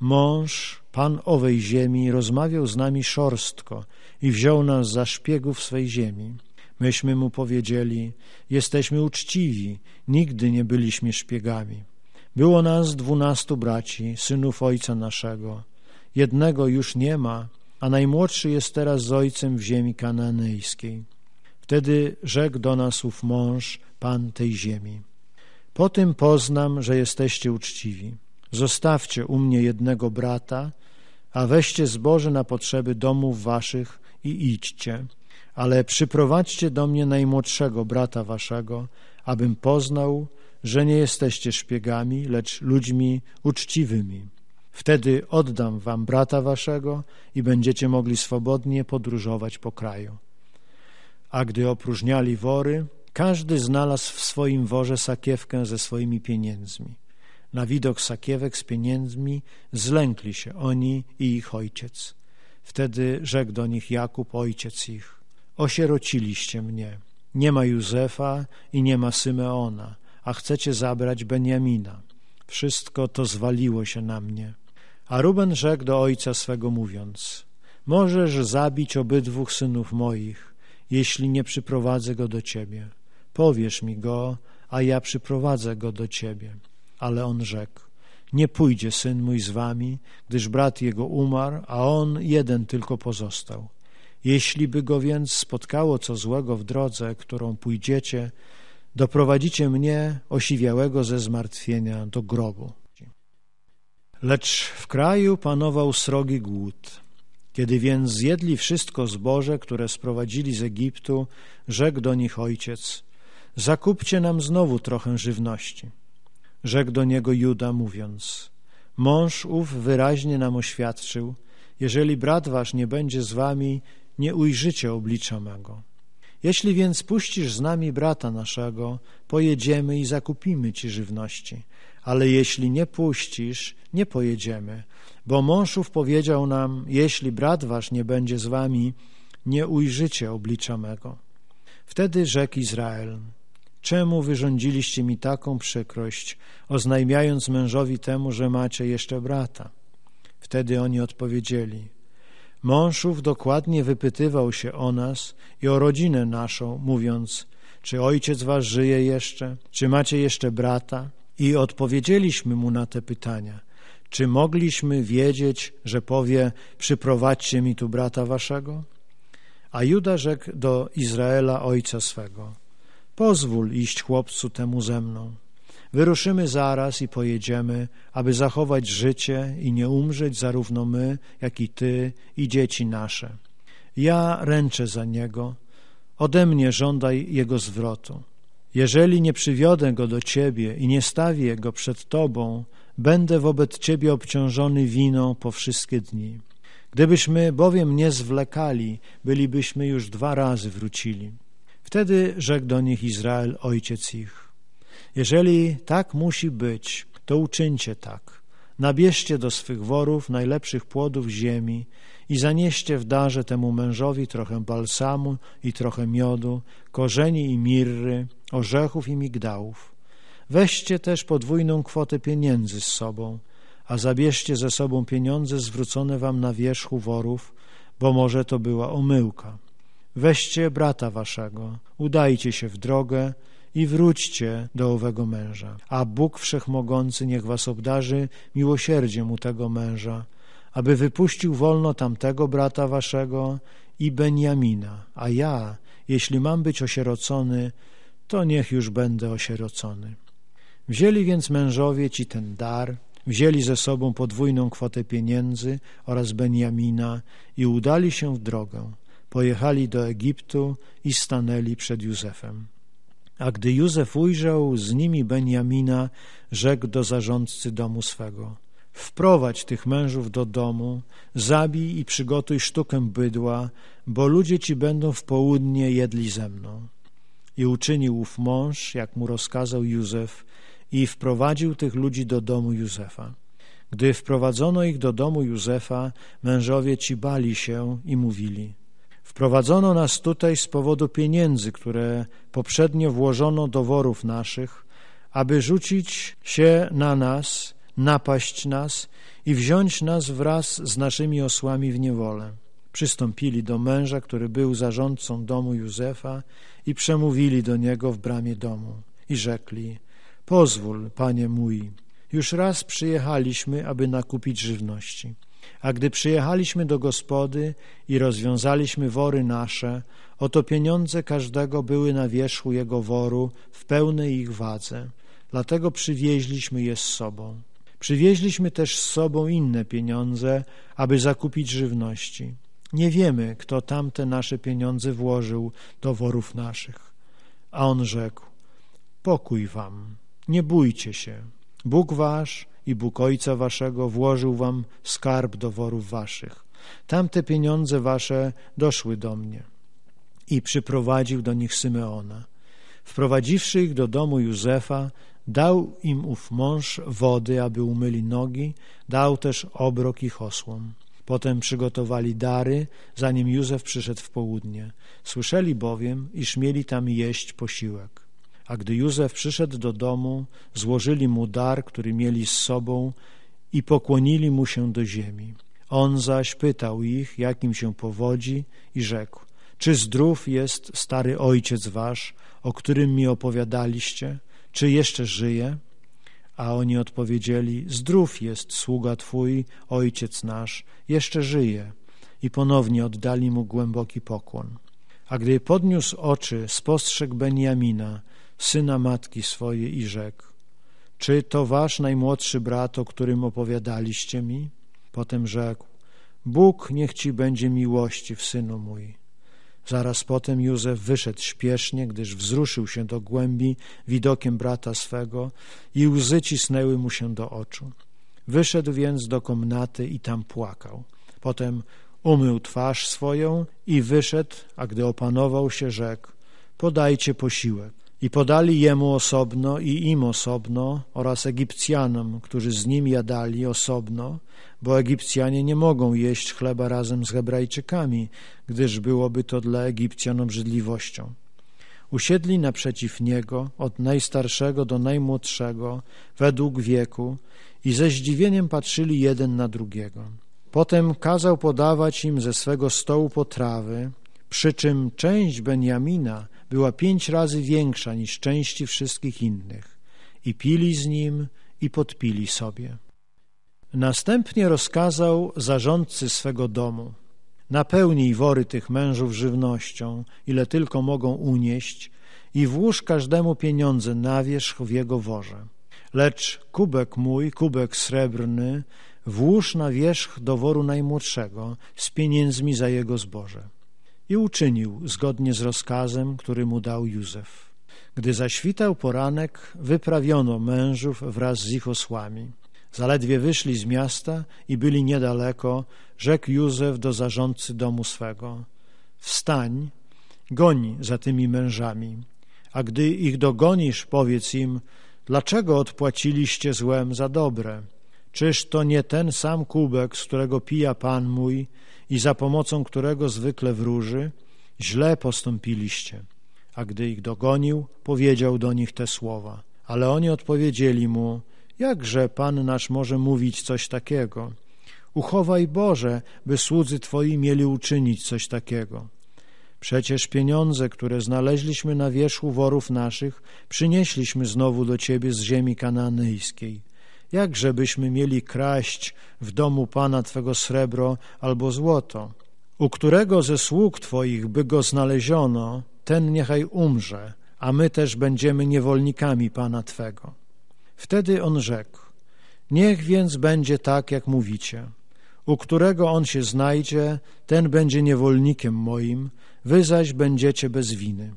S1: Mąż, pan owej ziemi, rozmawiał z nami szorstko i wziął nas za szpiegów swej ziemi. Myśmy mu powiedzieli, jesteśmy uczciwi, nigdy nie byliśmy szpiegami. Było nas dwunastu braci, synów ojca naszego. Jednego już nie ma, a najmłodszy jest teraz z ojcem w ziemi kananejskiej. Wtedy rzekł do nas ów mąż, pan tej ziemi. Po tym poznam, że jesteście uczciwi. Zostawcie u mnie jednego brata, a weźcie zboże na potrzeby domów waszych i idźcie ale przyprowadźcie do mnie najmłodszego brata waszego, abym poznał, że nie jesteście szpiegami, lecz ludźmi uczciwymi. Wtedy oddam wam brata waszego i będziecie mogli swobodnie podróżować po kraju. A gdy opróżniali wory, każdy znalazł w swoim worze sakiewkę ze swoimi pieniędzmi. Na widok sakiewek z pieniędzmi zlękli się oni i ich ojciec. Wtedy rzekł do nich Jakub, ojciec ich osierociliście mnie. Nie ma Józefa i nie ma Symeona, a chcecie zabrać Beniamina. Wszystko to zwaliło się na mnie. A Ruben rzekł do ojca swego mówiąc, możesz zabić obydwóch synów moich, jeśli nie przyprowadzę go do ciebie. Powiesz mi go, a ja przyprowadzę go do ciebie. Ale on rzekł, nie pójdzie syn mój z wami, gdyż brat jego umarł, a on jeden tylko pozostał. Jeśli by go więc spotkało co złego w drodze, którą pójdziecie, doprowadzicie mnie, osiwiałego ze zmartwienia, do grobu. Lecz w kraju panował srogi głód. Kiedy więc zjedli wszystko zboże, które sprowadzili z Egiptu, rzekł do nich ojciec, zakupcie nam znowu trochę żywności. Rzekł do niego Juda, mówiąc, mąż ów wyraźnie nam oświadczył, jeżeli brat wasz nie będzie z wami, nie ujrzycie oblicza mego. Jeśli więc puścisz z nami brata naszego, pojedziemy i zakupimy ci żywności. Ale jeśli nie puścisz, nie pojedziemy, bo mążów powiedział nam, jeśli brat wasz nie będzie z wami, nie ujrzycie oblicza mego. Wtedy rzekł Izrael, czemu wyrządziliście mi taką przykrość, oznajmiając mężowi temu, że macie jeszcze brata? Wtedy oni odpowiedzieli, Mążów dokładnie wypytywał się o nas i o rodzinę naszą, mówiąc, czy ojciec wasz żyje jeszcze, czy macie jeszcze brata? I odpowiedzieliśmy mu na te pytania. Czy mogliśmy wiedzieć, że powie, przyprowadźcie mi tu brata waszego? A Juda rzekł do Izraela ojca swego, pozwól iść chłopcu temu ze mną, Wyruszymy zaraz i pojedziemy, aby zachować życie i nie umrzeć zarówno my, jak i ty i dzieci nasze. Ja ręczę za niego, ode mnie żądaj jego zwrotu. Jeżeli nie przywiodę go do ciebie i nie stawię go przed tobą, będę wobec ciebie obciążony winą po wszystkie dni. Gdybyśmy bowiem nie zwlekali, bylibyśmy już dwa razy wrócili. Wtedy rzekł do nich Izrael, ojciec ich. Jeżeli tak musi być, to uczyńcie tak. Nabierzcie do swych worów najlepszych płodów ziemi i zanieście w darze temu mężowi trochę balsamu i trochę miodu, korzeni i mirry, orzechów i migdałów. Weźcie też podwójną kwotę pieniędzy z sobą, a zabierzcie ze sobą pieniądze zwrócone wam na wierzchu worów, bo może to była omyłka. Weźcie brata waszego, udajcie się w drogę, i wróćcie do owego męża. A Bóg Wszechmogący niech was obdarzy miłosierdziem u tego męża, aby wypuścił wolno tamtego brata waszego i Benjamina, a ja, jeśli mam być osierocony, to niech już będę osierocony. Wzięli więc mężowie ci ten dar, wzięli ze sobą podwójną kwotę pieniędzy oraz Benjamina i udali się w drogę. Pojechali do Egiptu i stanęli przed Józefem. A gdy Józef ujrzał z nimi Benjamina, rzekł do zarządcy domu swego: Wprowadź tych mężów do domu, zabij i przygotuj sztukę bydła, bo ludzie ci będą w południe jedli ze mną. I uczynił ów mąż, jak mu rozkazał Józef, i wprowadził tych ludzi do domu Józefa. Gdy wprowadzono ich do domu Józefa, mężowie ci bali się i mówili – Wprowadzono nas tutaj z powodu pieniędzy, które poprzednio włożono do worów naszych, aby rzucić się na nas, napaść nas i wziąć nas wraz z naszymi osłami w niewolę. Przystąpili do męża, który był zarządcą domu Józefa i przemówili do niego w bramie domu i rzekli – pozwól, panie mój, już raz przyjechaliśmy, aby nakupić żywności – a gdy przyjechaliśmy do gospody i rozwiązaliśmy wory nasze, oto pieniądze każdego były na wierzchu jego woru w pełnej ich wadze, dlatego przywieźliśmy je z sobą. Przywieźliśmy też z sobą inne pieniądze, aby zakupić żywności. Nie wiemy, kto tamte nasze pieniądze włożył do worów naszych. A on rzekł, pokój wam, nie bójcie się. Bóg wasz i Bóg Ojca waszego włożył wam skarb do worów waszych. Tamte pieniądze wasze doszły do mnie. I przyprowadził do nich Symeona. Wprowadziwszy ich do domu Józefa, dał im ów mąż wody, aby umyli nogi, dał też obrok ich osłom. Potem przygotowali dary, zanim Józef przyszedł w południe. Słyszeli bowiem, iż mieli tam jeść posiłek. A gdy Józef przyszedł do domu, złożyli mu dar, który mieli z sobą i pokłonili mu się do ziemi. On zaś pytał ich, jakim się powodzi i rzekł, czy zdrów jest stary ojciec wasz, o którym mi opowiadaliście, czy jeszcze żyje? A oni odpowiedzieli, zdrów jest sługa twój, ojciec nasz, jeszcze żyje. I ponownie oddali mu głęboki pokłon. A gdy podniósł oczy, spostrzegł Benjamina syna matki swojej i rzekł, czy to wasz najmłodszy brat, o którym opowiadaliście mi? Potem rzekł, Bóg niech ci będzie miłości w synu mój. Zaraz potem Józef wyszedł śpiesznie, gdyż wzruszył się do głębi widokiem brata swego i łzy cisnęły mu się do oczu. Wyszedł więc do komnaty i tam płakał. Potem umył twarz swoją i wyszedł, a gdy opanował się, rzekł, podajcie posiłek. I podali jemu osobno i im osobno oraz Egipcjanom, którzy z nim jadali osobno, bo Egipcjanie nie mogą jeść chleba razem z Hebrajczykami, gdyż byłoby to dla Egipcjan obrzydliwością. Usiedli naprzeciw niego, od najstarszego do najmłodszego, według wieku, i ze zdziwieniem patrzyli jeden na drugiego. Potem kazał podawać im ze swego stołu potrawy, przy czym część Benjamina była pięć razy większa niż części wszystkich innych i pili z nim i podpili sobie. Następnie rozkazał zarządcy swego domu napełnij wory tych mężów żywnością, ile tylko mogą unieść i włóż każdemu pieniądze na wierzch w jego worze. Lecz kubek mój, kubek srebrny, włóż na wierzch do woru najmłodszego z pieniędzmi za jego zboże i uczynił zgodnie z rozkazem, który mu dał Józef. Gdy zaświtał poranek, wyprawiono mężów wraz z ich osłami. Zaledwie wyszli z miasta i byli niedaleko, rzekł Józef do zarządcy domu swego. Wstań, goń za tymi mężami, a gdy ich dogonisz, powiedz im, dlaczego odpłaciliście złem za dobre? Czyż to nie ten sam kubek, z którego pija Pan mój i za pomocą którego zwykle wróży, źle postąpiliście. A gdy ich dogonił, powiedział do nich te słowa. Ale oni odpowiedzieli mu, jakże Pan nasz może mówić coś takiego? Uchowaj Boże, by słudzy Twoi mieli uczynić coś takiego. Przecież pieniądze, które znaleźliśmy na wierzchu worów naszych, przynieśliśmy znowu do Ciebie z ziemi kananyjskiej Jakżebyśmy mieli kraść w domu Pana Twego srebro albo złoto? U którego ze sług Twoich by go znaleziono, ten niechaj umrze, a my też będziemy niewolnikami Pana Twego. Wtedy on rzekł, niech więc będzie tak, jak mówicie. U którego on się znajdzie, ten będzie niewolnikiem moim, wy zaś będziecie bez winy.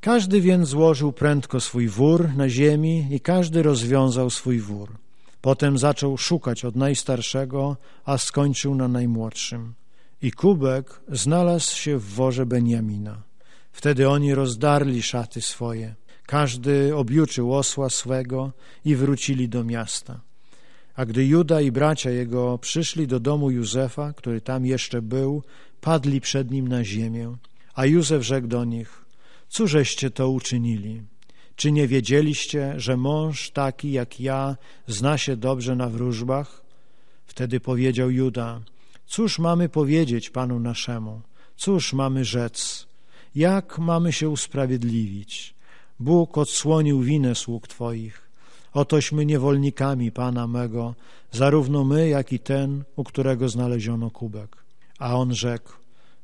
S1: Każdy więc złożył prędko swój wór na ziemi i każdy rozwiązał swój wór. Potem zaczął szukać od najstarszego, a skończył na najmłodszym. I kubek znalazł się w worze Beniamina. Wtedy oni rozdarli szaty swoje. Każdy objuczył osła swego i wrócili do miasta. A gdy Juda i bracia jego przyszli do domu Józefa, który tam jeszcze był, padli przed nim na ziemię. A Józef rzekł do nich, cóżeście to uczynili? Czy nie wiedzieliście, że mąż taki jak ja zna się dobrze na wróżbach? Wtedy powiedział Juda, cóż mamy powiedzieć Panu naszemu? Cóż mamy rzec? Jak mamy się usprawiedliwić? Bóg odsłonił winę sług Twoich. Otośmy niewolnikami Pana mego, zarówno my, jak i ten, u którego znaleziono kubek. A on rzekł,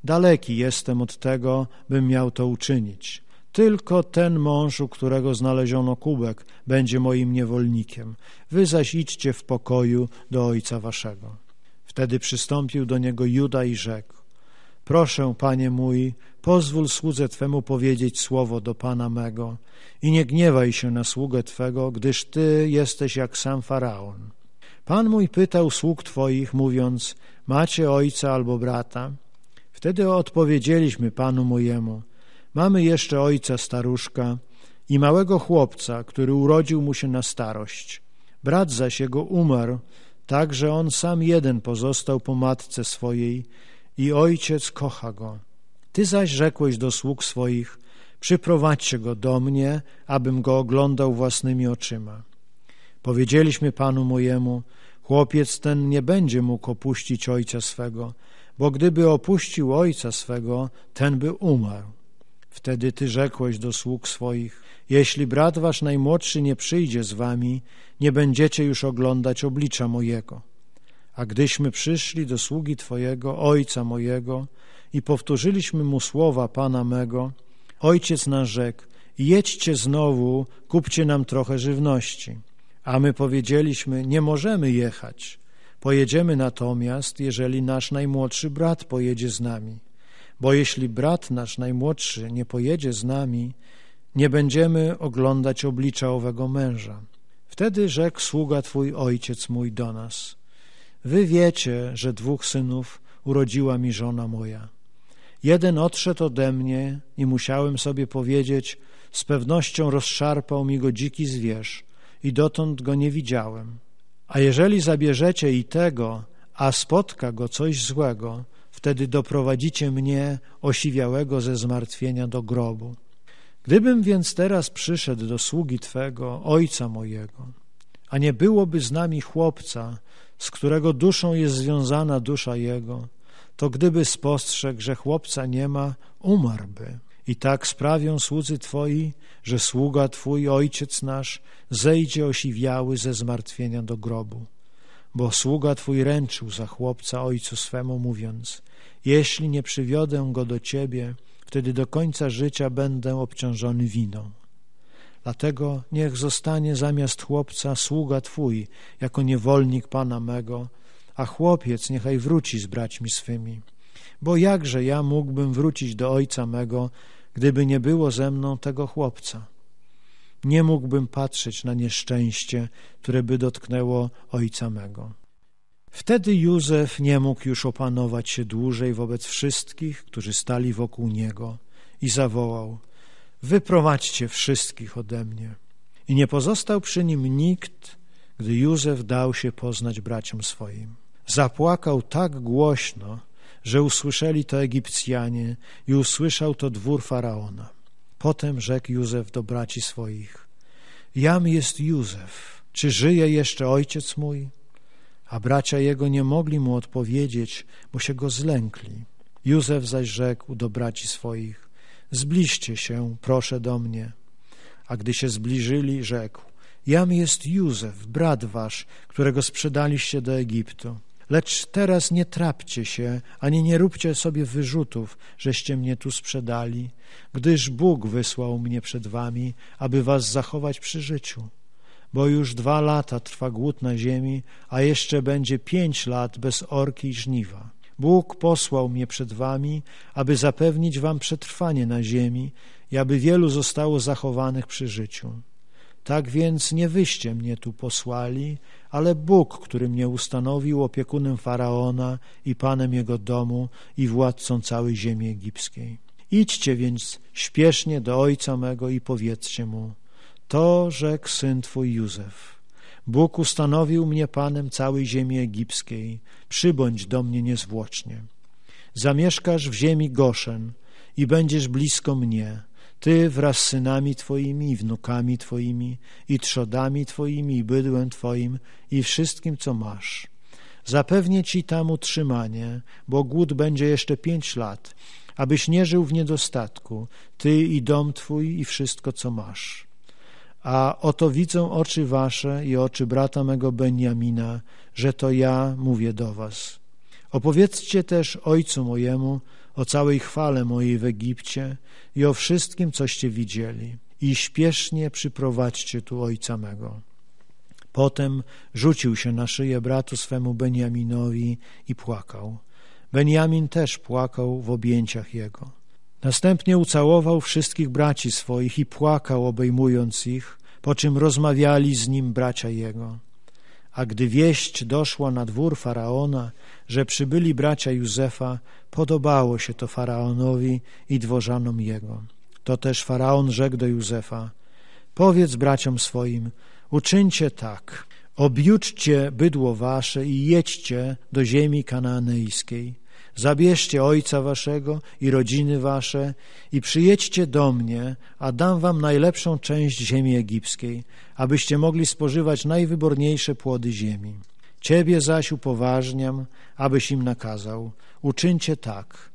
S1: daleki jestem od tego, bym miał to uczynić. Tylko ten mąż, u którego znaleziono kubek, będzie moim niewolnikiem. Wy zaś idźcie w pokoju do ojca waszego. Wtedy przystąpił do niego Juda i rzekł, Proszę, panie mój, pozwól słudze Twemu powiedzieć słowo do pana mego i nie gniewaj się na sługę Twego, gdyż Ty jesteś jak sam Faraon. Pan mój pytał sług Twoich, mówiąc, macie ojca albo brata? Wtedy odpowiedzieliśmy panu mojemu, Mamy jeszcze ojca staruszka i małego chłopca, który urodził mu się na starość. Brat zaś jego umarł, tak że on sam jeden pozostał po matce swojej i ojciec kocha go. Ty zaś rzekłeś do sług swoich, przyprowadźcie go do mnie, abym go oglądał własnymi oczyma. Powiedzieliśmy panu mojemu, chłopiec ten nie będzie mógł opuścić ojca swego, bo gdyby opuścił ojca swego, ten by umarł. Wtedy ty rzekłeś do sług swoich, jeśli brat wasz najmłodszy nie przyjdzie z wami, nie będziecie już oglądać oblicza mojego. A gdyśmy przyszli do sługi twojego, ojca mojego, i powtórzyliśmy mu słowa Pana mego, ojciec nasz rzekł, jedźcie znowu, kupcie nam trochę żywności. A my powiedzieliśmy, nie możemy jechać, pojedziemy natomiast, jeżeli nasz najmłodszy brat pojedzie z nami bo jeśli brat nasz najmłodszy nie pojedzie z nami, nie będziemy oglądać oblicza owego męża. Wtedy rzekł sługa Twój ojciec mój do nas. Wy wiecie, że dwóch synów urodziła mi żona moja. Jeden odszedł ode mnie i musiałem sobie powiedzieć, z pewnością rozszarpał mi go dziki zwierz i dotąd go nie widziałem. A jeżeli zabierzecie i tego, a spotka go coś złego, wtedy doprowadzicie mnie osiwiałego ze zmartwienia do grobu. Gdybym więc teraz przyszedł do sługi Twego, ojca mojego, a nie byłoby z nami chłopca, z którego duszą jest związana dusza jego, to gdyby spostrzegł, że chłopca nie ma, umarłby. I tak sprawią słudzy Twoi, że sługa Twój, Ojciec nasz, zejdzie osiwiały ze zmartwienia do grobu. Bo sługa Twój ręczył za chłopca Ojcu swemu, mówiąc, jeśli nie przywiodę go do Ciebie, wtedy do końca życia będę obciążony winą. Dlatego niech zostanie zamiast chłopca sługa Twój, jako niewolnik Pana mego, a chłopiec niechaj wróci z braćmi swymi. Bo jakże ja mógłbym wrócić do ojca mego, gdyby nie było ze mną tego chłopca? Nie mógłbym patrzeć na nieszczęście, które by dotknęło ojca mego. Wtedy Józef nie mógł już opanować się dłużej wobec wszystkich, którzy stali wokół niego i zawołał Wyprowadźcie wszystkich ode mnie. I nie pozostał przy nim nikt, gdy Józef dał się poznać braciom swoim. Zapłakał tak głośno, że usłyszeli to Egipcjanie i usłyszał to dwór Faraona. Potem rzekł Józef do braci swoich, Jam jest Józef, czy żyje jeszcze ojciec mój? A bracia jego nie mogli mu odpowiedzieć, bo się go zlękli. Józef zaś rzekł do braci swoich, zbliżcie się, proszę do mnie. A gdy się zbliżyli, rzekł, jam jest Józef, brat wasz, którego sprzedaliście do Egiptu. Lecz teraz nie trapcie się, ani nie róbcie sobie wyrzutów, żeście mnie tu sprzedali, gdyż Bóg wysłał mnie przed wami, aby was zachować przy życiu bo już dwa lata trwa głód na ziemi, a jeszcze będzie pięć lat bez orki i żniwa. Bóg posłał mnie przed wami, aby zapewnić wam przetrwanie na ziemi i aby wielu zostało zachowanych przy życiu. Tak więc nie wyście mnie tu posłali, ale Bóg, który mnie ustanowił opiekunem Faraona i panem jego domu i władcą całej ziemi egipskiej. Idźcie więc śpiesznie do ojca mego i powiedzcie mu – to rzekł syn twój Józef. Bóg ustanowił mnie panem całej ziemi egipskiej. Przybądź do mnie niezwłocznie. Zamieszkasz w ziemi Goszen i będziesz blisko mnie, ty wraz z synami twoimi i wnukami twoimi i trzodami twoimi i bydłem twoim i wszystkim, co masz. Zapewnię ci tam utrzymanie, bo głód będzie jeszcze pięć lat, abyś nie żył w niedostatku, ty i dom twój i wszystko, co masz a oto widzą oczy wasze i oczy brata mego Benjamina, że to ja mówię do was. Opowiedzcie też ojcu mojemu o całej chwale mojej w Egipcie i o wszystkim, coście widzieli i śpiesznie przyprowadźcie tu ojca mego. Potem rzucił się na szyję bratu swemu Benjaminowi i płakał. Benjamin też płakał w objęciach jego. Następnie ucałował wszystkich braci swoich i płakał, obejmując ich, po czym rozmawiali z nim bracia jego. A gdy wieść doszła na dwór Faraona, że przybyli bracia Józefa, podobało się to Faraonowi i dworzanom jego. To też Faraon rzekł do Józefa, powiedz braciom swoim, uczyńcie tak, objuczcie bydło wasze i jedźcie do ziemi kananejskiej. Zabierzcie ojca waszego i rodziny wasze i przyjedźcie do mnie, a dam wam najlepszą część ziemi egipskiej, abyście mogli spożywać najwyborniejsze płody ziemi. Ciebie zaś upoważniam, abyś im nakazał. Uczyńcie tak.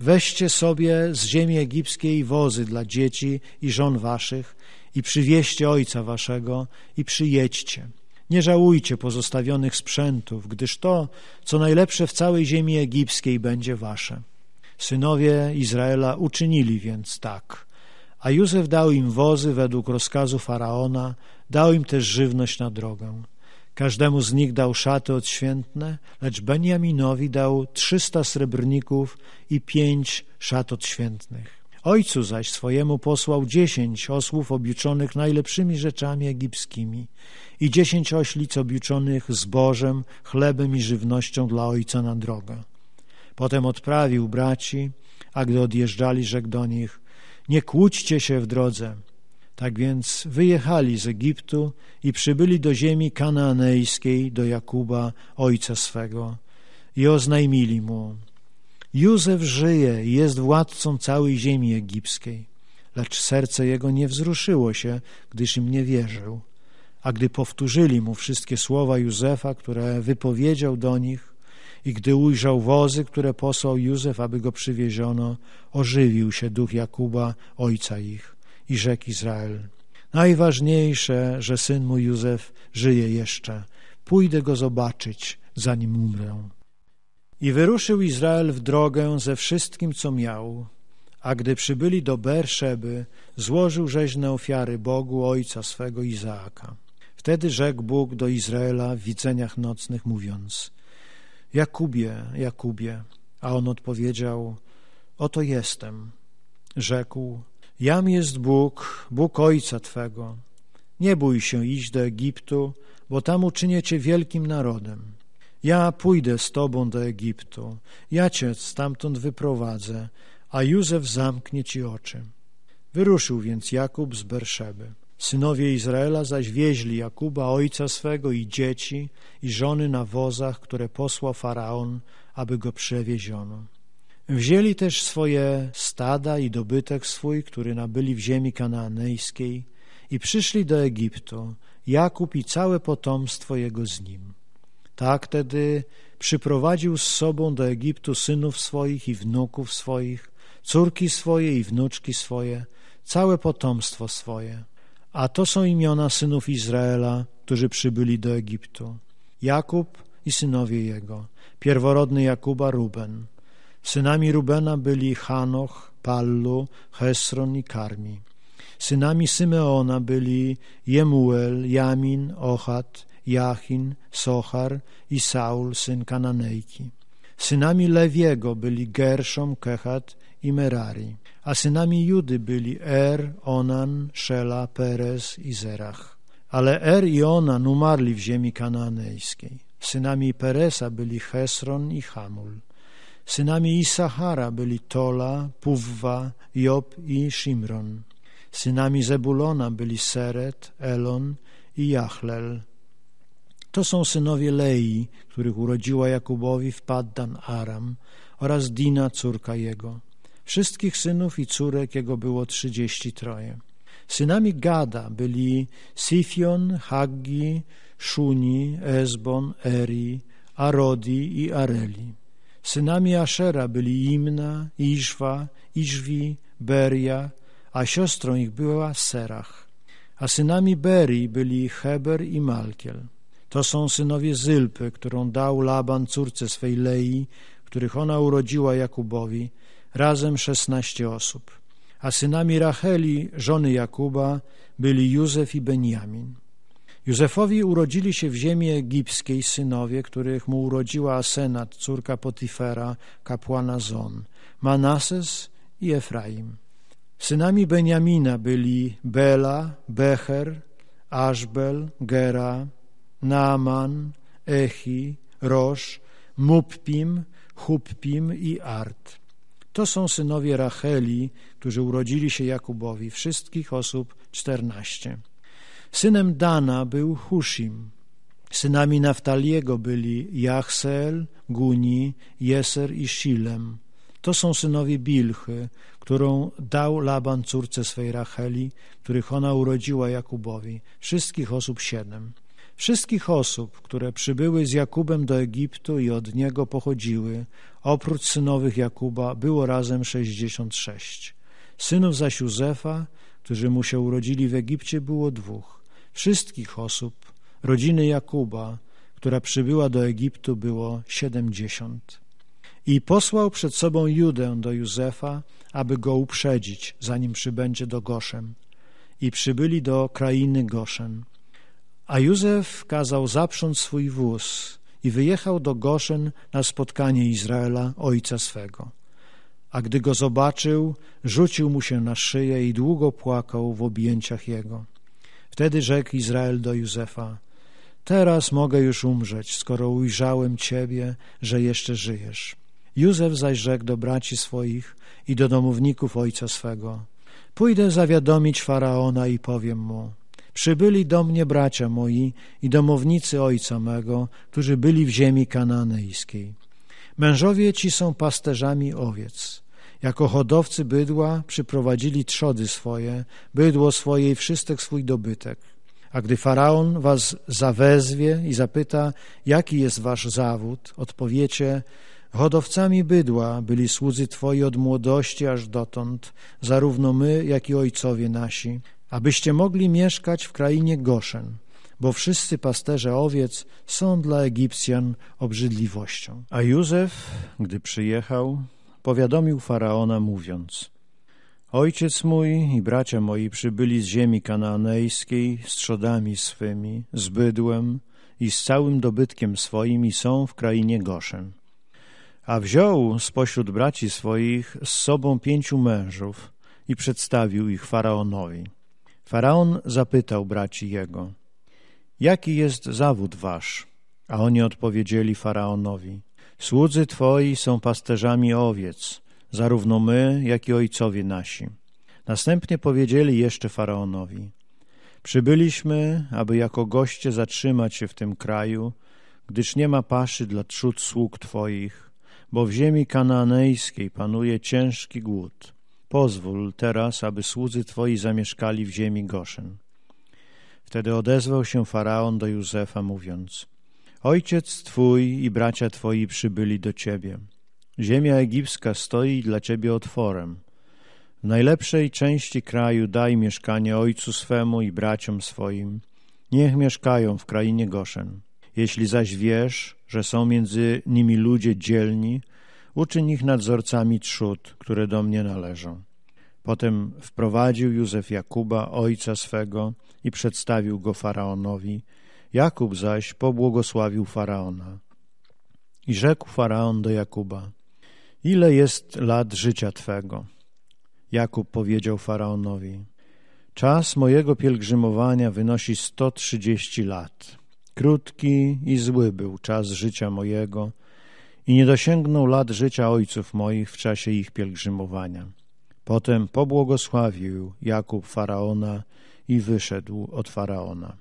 S1: Weźcie sobie z ziemi egipskiej wozy dla dzieci i żon waszych i przywieźcie ojca waszego i przyjedźcie. Nie żałujcie pozostawionych sprzętów, gdyż to, co najlepsze w całej ziemi egipskiej, będzie wasze. Synowie Izraela uczynili więc tak. A Józef dał im wozy według rozkazu Faraona, dał im też żywność na drogę. Każdemu z nich dał szaty odświętne, lecz Benjaminowi dał trzysta srebrników i pięć szat odświętnych. Ojcu zaś swojemu posłał dziesięć osłów objuczonych najlepszymi rzeczami egipskimi i dziesięć oślic objuczonych zbożem, chlebem i żywnością dla ojca na drogę. Potem odprawił braci, a gdy odjeżdżali, rzekł do nich, nie kłóćcie się w drodze. Tak więc wyjechali z Egiptu i przybyli do ziemi kanaanejskiej, do Jakuba, ojca swego, i oznajmili mu, Józef żyje i jest władcą całej ziemi egipskiej. Lecz serce jego nie wzruszyło się, gdyż im nie wierzył. A gdy powtórzyli mu wszystkie słowa Józefa, które wypowiedział do nich i gdy ujrzał wozy, które posłał Józef, aby go przywieziono, ożywił się duch Jakuba, ojca ich, i rzekł Izrael. Najważniejsze, że syn mój Józef żyje jeszcze. Pójdę go zobaczyć, zanim umrę. I wyruszył Izrael w drogę ze wszystkim, co miał, a gdy przybyli do Berszeby, złożył rzeźne ofiary Bogu ojca swego Izaaka. Wtedy rzekł Bóg do Izraela w widzeniach nocnych, mówiąc Jakubie, Jakubie, a on odpowiedział Oto jestem. Rzekł Jam jest Bóg, Bóg ojca twego. Nie bój się iść do Egiptu, bo tam uczynię cię wielkim narodem. Ja pójdę z tobą do Egiptu, ja cię stamtąd wyprowadzę, a Józef zamknie ci oczy. Wyruszył więc Jakub z Berszeby. Synowie Izraela zaś wieźli Jakuba, ojca swego i dzieci i żony na wozach, które posłał Faraon, aby go przewieziono. Wzięli też swoje stada i dobytek swój, który nabyli w ziemi kananejskiej i przyszli do Egiptu, Jakub i całe potomstwo jego z nim. Tak tedy przyprowadził z sobą do Egiptu synów swoich i wnuków swoich, córki swoje i wnuczki swoje, całe potomstwo swoje. A to są imiona synów Izraela, którzy przybyli do Egiptu. Jakub i synowie jego, pierworodny Jakuba Ruben. Synami Rubena byli Hanoch, Pallu, Hesron i Karmi. Synami Symeona byli Jemuel, Jamin, Ochat, Jachin, Sochar i Saul, syn Kananejki. Synami Lewiego byli Gerszom, Kehat i Merari, a synami Judy byli Er, Onan, Szela, Perez i Zerach. Ale Er i Onan umarli w ziemi kananejskiej. Synami Peresa byli Hesron i Hamul. Synami Isachara byli Tola, Puwwa, Job i Shimron. Synami Zebulona byli Seret, Elon i Jachlel. To są synowie Lei, których urodziła Jakubowi w Paddan Aram oraz Dina, córka jego. Wszystkich synów i córek jego było trzydzieści troje. Synami Gada byli Sifion, Haggi, Szuni, Ezbon, Eri, Arodi i Areli. Synami Ashera byli Imna, Iżwa, Iżwi, Beria, a siostrą ich była Serach. A synami Beri byli Heber i Malkiel. To są synowie Zylpy, którą dał Laban córce swej Lei, których ona urodziła Jakubowi, razem szesnaście osób. A synami Racheli, żony Jakuba, byli Józef i Benjamin. Józefowi urodzili się w ziemi egipskiej synowie, których mu urodziła Asenat, córka Potifera, kapłana Zon, Manases i Efraim. Synami Benjamina byli Bela, Becher, Ashbel, Gera, Naaman, Echi, Roż, Muppim, Huppim i Art. To są synowie Racheli, którzy urodzili się Jakubowi, wszystkich osób czternaście. Synem Dana był Hushim. Synami Naftaliego byli Jachsel, Guni, Jeser i Shilem. To są synowie Bilchy, którą dał Laban córce swej Racheli, których ona urodziła Jakubowi, wszystkich osób siedem wszystkich osób, które przybyły z Jakubem do Egiptu i od niego pochodziły, oprócz synowych Jakuba, było razem sześćdziesiąt sześć. Synów zaś Józefa, którzy mu się urodzili w Egipcie, było dwóch. Wszystkich osób, rodziny Jakuba, która przybyła do Egiptu, było siedemdziesiąt. I posłał przed sobą Judę do Józefa, aby go uprzedzić, zanim przybędzie do Goszem. I przybyli do krainy Goszem. A Józef kazał zaprząc swój wóz i wyjechał do Goszen na spotkanie Izraela, ojca swego. A gdy go zobaczył, rzucił mu się na szyję i długo płakał w objęciach jego. Wtedy rzekł Izrael do Józefa, teraz mogę już umrzeć, skoro ujrzałem Ciebie, że jeszcze żyjesz. Józef zaś rzekł do braci swoich i do domowników ojca swego, pójdę zawiadomić Faraona i powiem mu, Przybyli do mnie bracia moi i domownicy ojca mego, którzy byli w ziemi kananejskiej. Mężowie ci są pasterzami owiec. Jako hodowcy bydła przyprowadzili trzody swoje, bydło swoje i wszystek swój dobytek. A gdy Faraon was zawezwie i zapyta, jaki jest wasz zawód, odpowiecie, hodowcami bydła byli słudzy twoi od młodości aż dotąd, zarówno my, jak i ojcowie nasi, abyście mogli mieszkać w krainie Goszen, bo wszyscy pasterze owiec są dla Egipcjan obrzydliwością. A Józef, gdy przyjechał, powiadomił Faraona mówiąc Ojciec mój i bracia moi przybyli z ziemi kanaanejskiej z trzodami swymi, z bydłem i z całym dobytkiem swoim i są w krainie Goszen. A wziął spośród braci swoich z sobą pięciu mężów i przedstawił ich Faraonowi. Faraon zapytał braci jego, jaki jest zawód wasz? A oni odpowiedzieli Faraonowi, słudzy twoi są pasterzami owiec, zarówno my, jak i ojcowie nasi. Następnie powiedzieli jeszcze Faraonowi, przybyliśmy, aby jako goście zatrzymać się w tym kraju, gdyż nie ma paszy dla trzód sług twoich, bo w ziemi kananejskiej panuje ciężki głód. Pozwól teraz, aby słudzy Twoi zamieszkali w ziemi Goshen. Wtedy odezwał się Faraon do Józefa, mówiąc Ojciec Twój i bracia Twoi przybyli do Ciebie. Ziemia egipska stoi dla Ciebie otworem. W najlepszej części kraju daj mieszkanie ojcu swemu i braciom swoim. Niech mieszkają w krainie Goszen. Jeśli zaś wiesz, że są między nimi ludzie dzielni, uczyń ich nadzorcami trzód, które do mnie należą. Potem wprowadził Józef Jakuba, ojca swego, i przedstawił go Faraonowi. Jakub zaś pobłogosławił Faraona. I rzekł Faraon do Jakuba, ile jest lat życia Twego? Jakub powiedział Faraonowi, czas mojego pielgrzymowania wynosi sto trzydzieści lat. Krótki i zły był czas życia mojego, i nie dosięgnął lat życia ojców moich w czasie ich pielgrzymowania. Potem pobłogosławił Jakub Faraona i wyszedł od Faraona.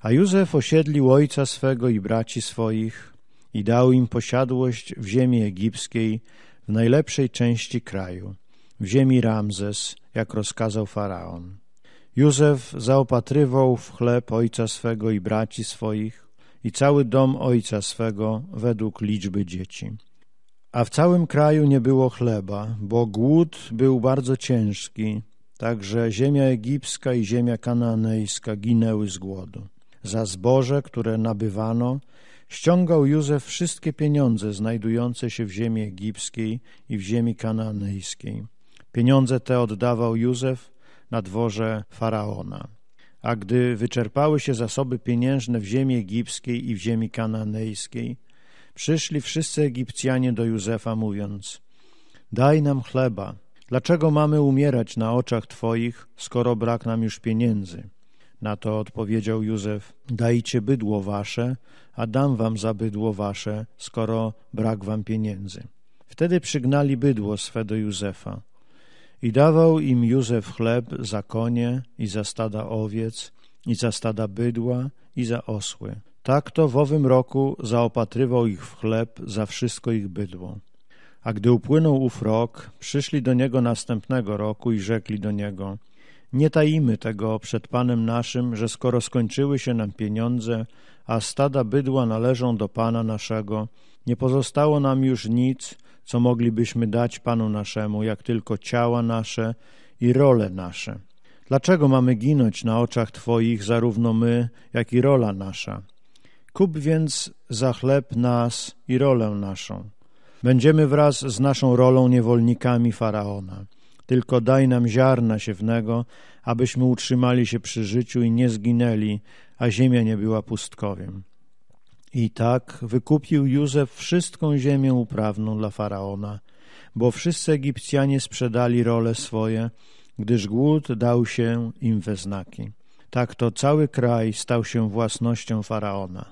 S1: A Józef osiedlił ojca swego i braci swoich i dał im posiadłość w ziemi egipskiej, w najlepszej części kraju, w ziemi Ramzes, jak rozkazał Faraon. Józef zaopatrywał w chleb ojca swego i braci swoich, i cały dom ojca swego według liczby dzieci. A w całym kraju nie było chleba, bo głód był bardzo ciężki, także ziemia egipska i ziemia kananejska ginęły z głodu. Za zboże, które nabywano, ściągał Józef wszystkie pieniądze znajdujące się w ziemi egipskiej i w ziemi kananejskiej. Pieniądze te oddawał Józef na dworze faraona. A gdy wyczerpały się zasoby pieniężne w ziemi egipskiej i w ziemi kananejskiej, przyszli wszyscy Egipcjanie do Józefa, mówiąc Daj nam chleba, dlaczego mamy umierać na oczach Twoich, skoro brak nam już pieniędzy? Na to odpowiedział Józef: Dajcie bydło wasze, a dam wam za bydło wasze, skoro brak wam pieniędzy. Wtedy przygnali bydło swe do Józefa. I dawał im Józef chleb za konie i za stada owiec, i za stada bydła, i za osły. Tak to w owym roku zaopatrywał ich w chleb za wszystko ich bydło. A gdy upłynął ów rok, przyszli do niego następnego roku i rzekli do niego: Nie taimy tego przed Panem naszym, że skoro skończyły się nam pieniądze, a stada bydła należą do Pana naszego, nie pozostało nam już nic, co moglibyśmy dać Panu naszemu, jak tylko ciała nasze i role nasze. Dlaczego mamy ginąć na oczach Twoich zarówno my, jak i rola nasza? Kup więc za chleb nas i rolę naszą. Będziemy wraz z naszą rolą niewolnikami Faraona. Tylko daj nam ziarna siewnego, abyśmy utrzymali się przy życiu i nie zginęli, a ziemia nie była pustkowiem. I tak wykupił Józef wszystką ziemię uprawną dla Faraona, bo wszyscy Egipcjanie sprzedali role swoje, gdyż głód dał się im we znaki. Tak to cały kraj stał się własnością Faraona.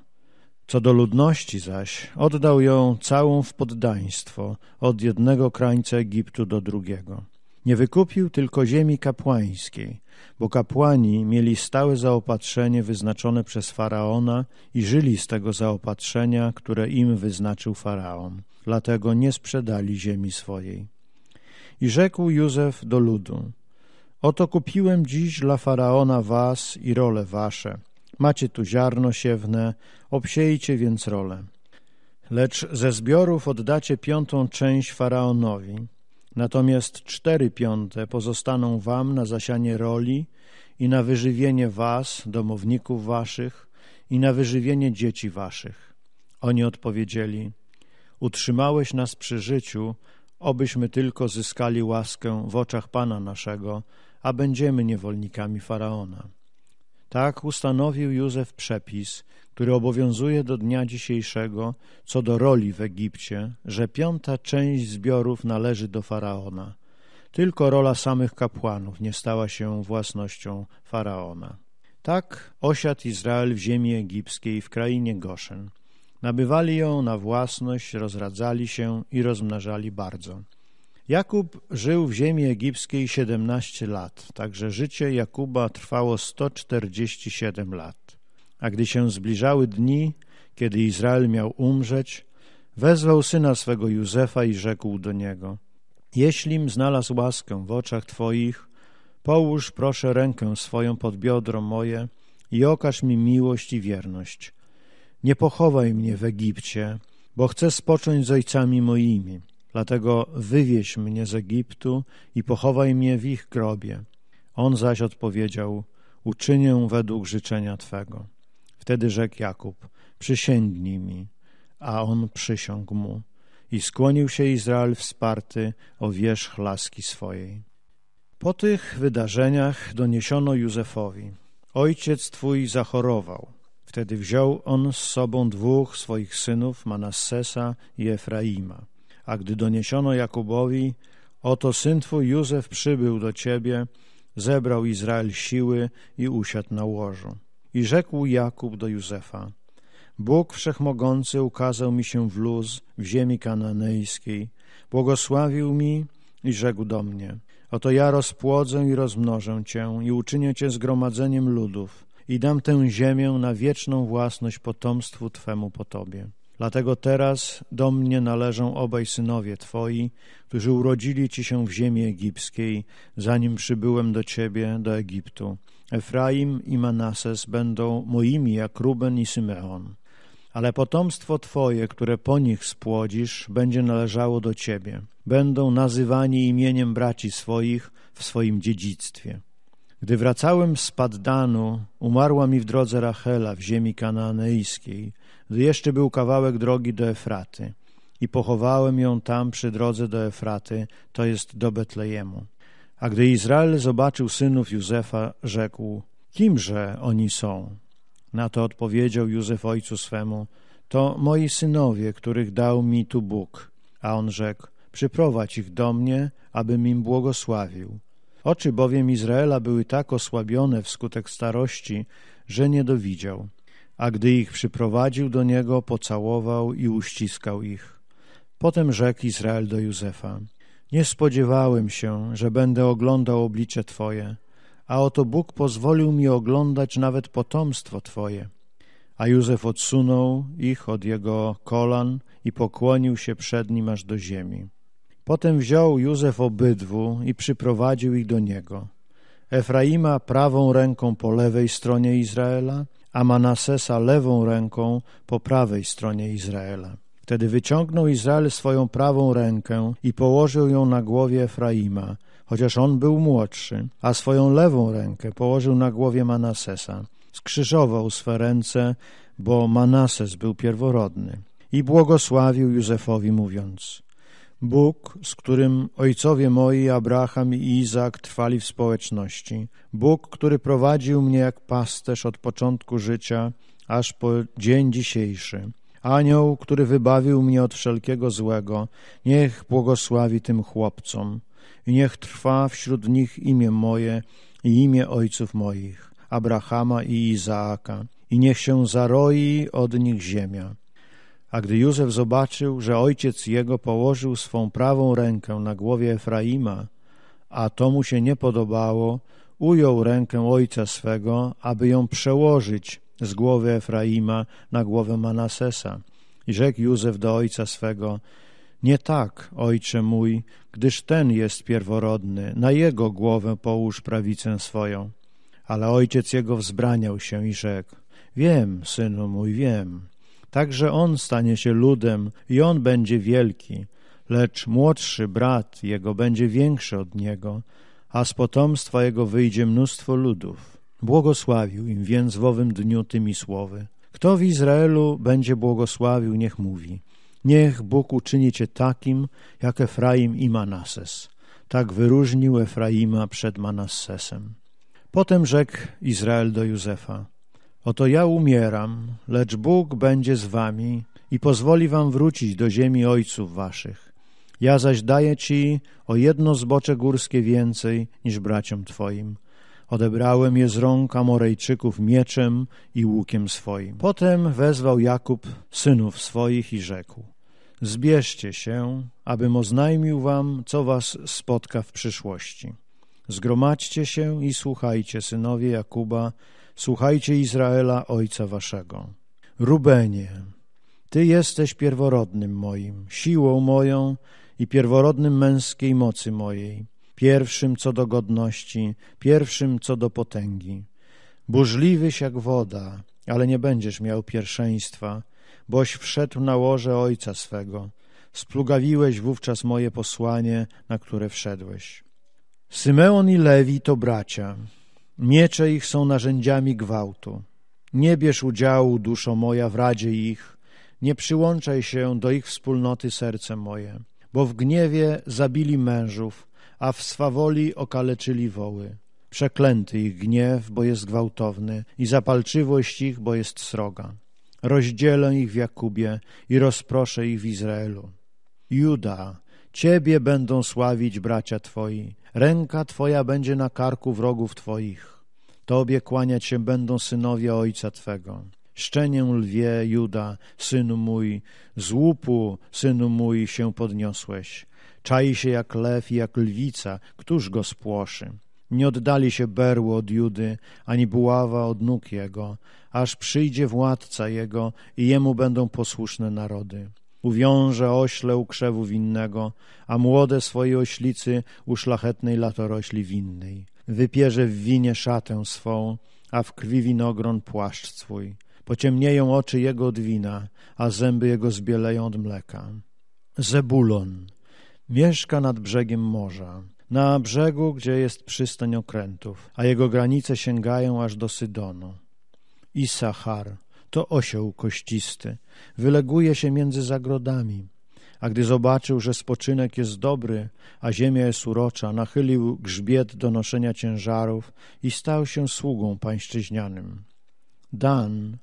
S1: Co do ludności zaś, oddał ją całą w poddaństwo od jednego krańca Egiptu do drugiego. Nie wykupił tylko ziemi kapłańskiej, bo kapłani mieli stałe zaopatrzenie wyznaczone przez faraona i żyli z tego zaopatrzenia, które im wyznaczył faraon. Dlatego nie sprzedali ziemi swojej. I rzekł Józef do ludu: Oto kupiłem dziś dla faraona was i role wasze. Macie tu ziarno siewne, obsiejcie więc role. Lecz ze zbiorów oddacie piątą część faraonowi Natomiast cztery piąte pozostaną wam na zasianie roli i na wyżywienie was, domowników waszych i na wyżywienie dzieci waszych. Oni odpowiedzieli, utrzymałeś nas przy życiu, obyśmy tylko zyskali łaskę w oczach Pana naszego, a będziemy niewolnikami Faraona. Tak ustanowił Józef przepis, który obowiązuje do dnia dzisiejszego co do roli w Egipcie, że piąta część zbiorów należy do faraona. Tylko rola samych kapłanów nie stała się własnością faraona. Tak osiadł Izrael w ziemi egipskiej w krainie Goszen. Nabywali ją na własność, rozradzali się i rozmnażali bardzo. Jakub żył w ziemi egipskiej 17 lat, także życie Jakuba trwało 147 lat. A gdy się zbliżały dni, kiedy Izrael miał umrzeć, wezwał syna swego Józefa i rzekł do niego: Jeślim znalazł łaskę w oczach twoich, połóż proszę rękę swoją pod biodro moje i okaż mi miłość i wierność. Nie pochowaj mnie w Egipcie, bo chcę spocząć z ojcami moimi. Dlatego wywieź mnie z Egiptu i pochowaj mnie w ich grobie. On zaś odpowiedział: Uczynię według życzenia twego. Wtedy rzekł Jakub, przysięgnij mi, a on przysiągł mu. I skłonił się Izrael wsparty o wierzch laski swojej. Po tych wydarzeniach doniesiono Józefowi. Ojciec twój zachorował. Wtedy wziął on z sobą dwóch swoich synów, Manassesa i Efraima. A gdy doniesiono Jakubowi, oto syn twój Józef przybył do ciebie, zebrał Izrael siły i usiadł na łożu. I rzekł Jakub do Józefa, Bóg Wszechmogący ukazał mi się w luz, w ziemi kananejskiej, błogosławił mi i rzekł do mnie, oto ja rozpłodzę i rozmnożę cię i uczynię cię zgromadzeniem ludów i dam tę ziemię na wieczną własność potomstwu twemu po tobie. Dlatego teraz do mnie należą obaj synowie twoi, którzy urodzili ci się w ziemi egipskiej, zanim przybyłem do ciebie, do Egiptu, Efraim i Manases będą moimi jak Ruben i Symeon, ale potomstwo Twoje, które po nich spłodzisz, będzie należało do Ciebie. Będą nazywani imieniem braci swoich w swoim dziedzictwie. Gdy wracałem z Paddanu, umarła mi w drodze Rachela w ziemi kananejskiej, gdy jeszcze był kawałek drogi do Efraty i pochowałem ją tam przy drodze do Efraty, to jest do Betlejemu. A gdy Izrael zobaczył synów Józefa, rzekł, kimże oni są? Na to odpowiedział Józef ojcu swemu, to moi synowie, których dał mi tu Bóg. A on rzekł, przyprowadź ich do mnie, abym im błogosławił. Oczy bowiem Izraela były tak osłabione wskutek starości, że nie dowidział. A gdy ich przyprowadził do niego, pocałował i uściskał ich. Potem rzekł Izrael do Józefa, nie spodziewałem się, że będę oglądał oblicze Twoje, a oto Bóg pozwolił mi oglądać nawet potomstwo Twoje. A Józef odsunął ich od jego kolan i pokłonił się przed nim aż do ziemi. Potem wziął Józef obydwu i przyprowadził ich do niego. Efraima prawą ręką po lewej stronie Izraela, a Manasesa lewą ręką po prawej stronie Izraela. Wtedy wyciągnął Izrael swoją prawą rękę i położył ją na głowie Efraima, chociaż on był młodszy, a swoją lewą rękę położył na głowie Manasesa. Skrzyżował swe ręce, bo Manases był pierworodny. I błogosławił Józefowi, mówiąc: Bóg, z którym ojcowie moi Abraham i Izak trwali w społeczności, Bóg, który prowadził mnie jak pasterz od początku życia aż po dzień dzisiejszy Anioł, który wybawił mnie od wszelkiego złego, niech błogosławi tym chłopcom i niech trwa wśród nich imię moje i imię ojców moich, Abrahama i Izaaka, i niech się zaroi od nich ziemia. A gdy Józef zobaczył, że ojciec jego położył swą prawą rękę na głowie Efraima, a to mu się nie podobało, ujął rękę ojca swego, aby ją przełożyć z głowy Efraima na głowę Manasesa. I rzekł Józef do ojca swego, nie tak, ojcze mój, gdyż ten jest pierworodny, na jego głowę połóż prawicę swoją. Ale ojciec jego wzbraniał się i rzekł, wiem, synu mój, wiem, także on stanie się ludem i on będzie wielki, lecz młodszy brat jego będzie większy od niego, a z potomstwa jego wyjdzie mnóstwo ludów. Błogosławił im więc w owym dniu tymi słowy. Kto w Izraelu będzie błogosławił, niech mówi. Niech Bóg uczyni cię takim, jak Efraim i Manases. Tak wyróżnił Efraima przed Manassesem. Potem rzekł Izrael do Józefa. Oto ja umieram, lecz Bóg będzie z wami i pozwoli wam wrócić do ziemi ojców waszych. Ja zaś daję ci o jedno zbocze górskie więcej niż braciom twoim, Odebrałem je z rąk Amorejczyków mieczem i łukiem swoim. Potem wezwał Jakub synów swoich i rzekł: Zbierzcie się, abym oznajmił wam, co was spotka w przyszłości. Zgromadźcie się i słuchajcie, synowie Jakuba, słuchajcie Izraela, ojca waszego. Rubenie, ty jesteś pierworodnym moim, siłą moją i pierworodnym męskiej mocy mojej pierwszym co do godności, pierwszym co do potęgi. Burzliwyś jak woda, ale nie będziesz miał pierwszeństwa, boś wszedł na łoże ojca swego. Splugawiłeś wówczas moje posłanie, na które wszedłeś. Symeon i Lewi to bracia. Miecze ich są narzędziami gwałtu. Nie bierz udziału, duszo moja, w radzie ich. Nie przyłączaj się do ich wspólnoty serce moje, bo w gniewie zabili mężów, a w swawoli okaleczyli woły. Przeklęty ich gniew, bo jest gwałtowny, i zapalczywość ich, bo jest sroga. Rozdzielę ich w Jakubie i rozproszę ich w Izraelu. Juda, Ciebie będą sławić bracia Twoi, ręka Twoja będzie na karku wrogów Twoich. Tobie kłaniać się będą synowie ojca Twego. Szczenię lwie, Juda, synu mój, z łupu, synu mój, się podniosłeś. Czai się jak lew i jak lwica, któż go spłoszy? Nie oddali się berło od Judy, ani buława od nóg jego, aż przyjdzie władca jego i jemu będą posłuszne narody. Uwiąże ośle u krzewu winnego, a młode swojej oślicy u szlachetnej latorośli winnej. Wypierze w winie szatę swą, a w krwi winogron płaszcz swój. Pociemnieją oczy jego od wina, a zęby jego zbieleją od mleka. Zebulon, Mieszka nad brzegiem morza, na brzegu, gdzie jest przystań okrętów, a jego granice sięgają aż do Sydonu. Isachar to osioł kościsty, wyleguje się między zagrodami. A gdy zobaczył, że spoczynek jest dobry, a ziemia jest urocza, nachylił grzbiet do noszenia ciężarów i stał się sługą pańszczyźnianym. Dan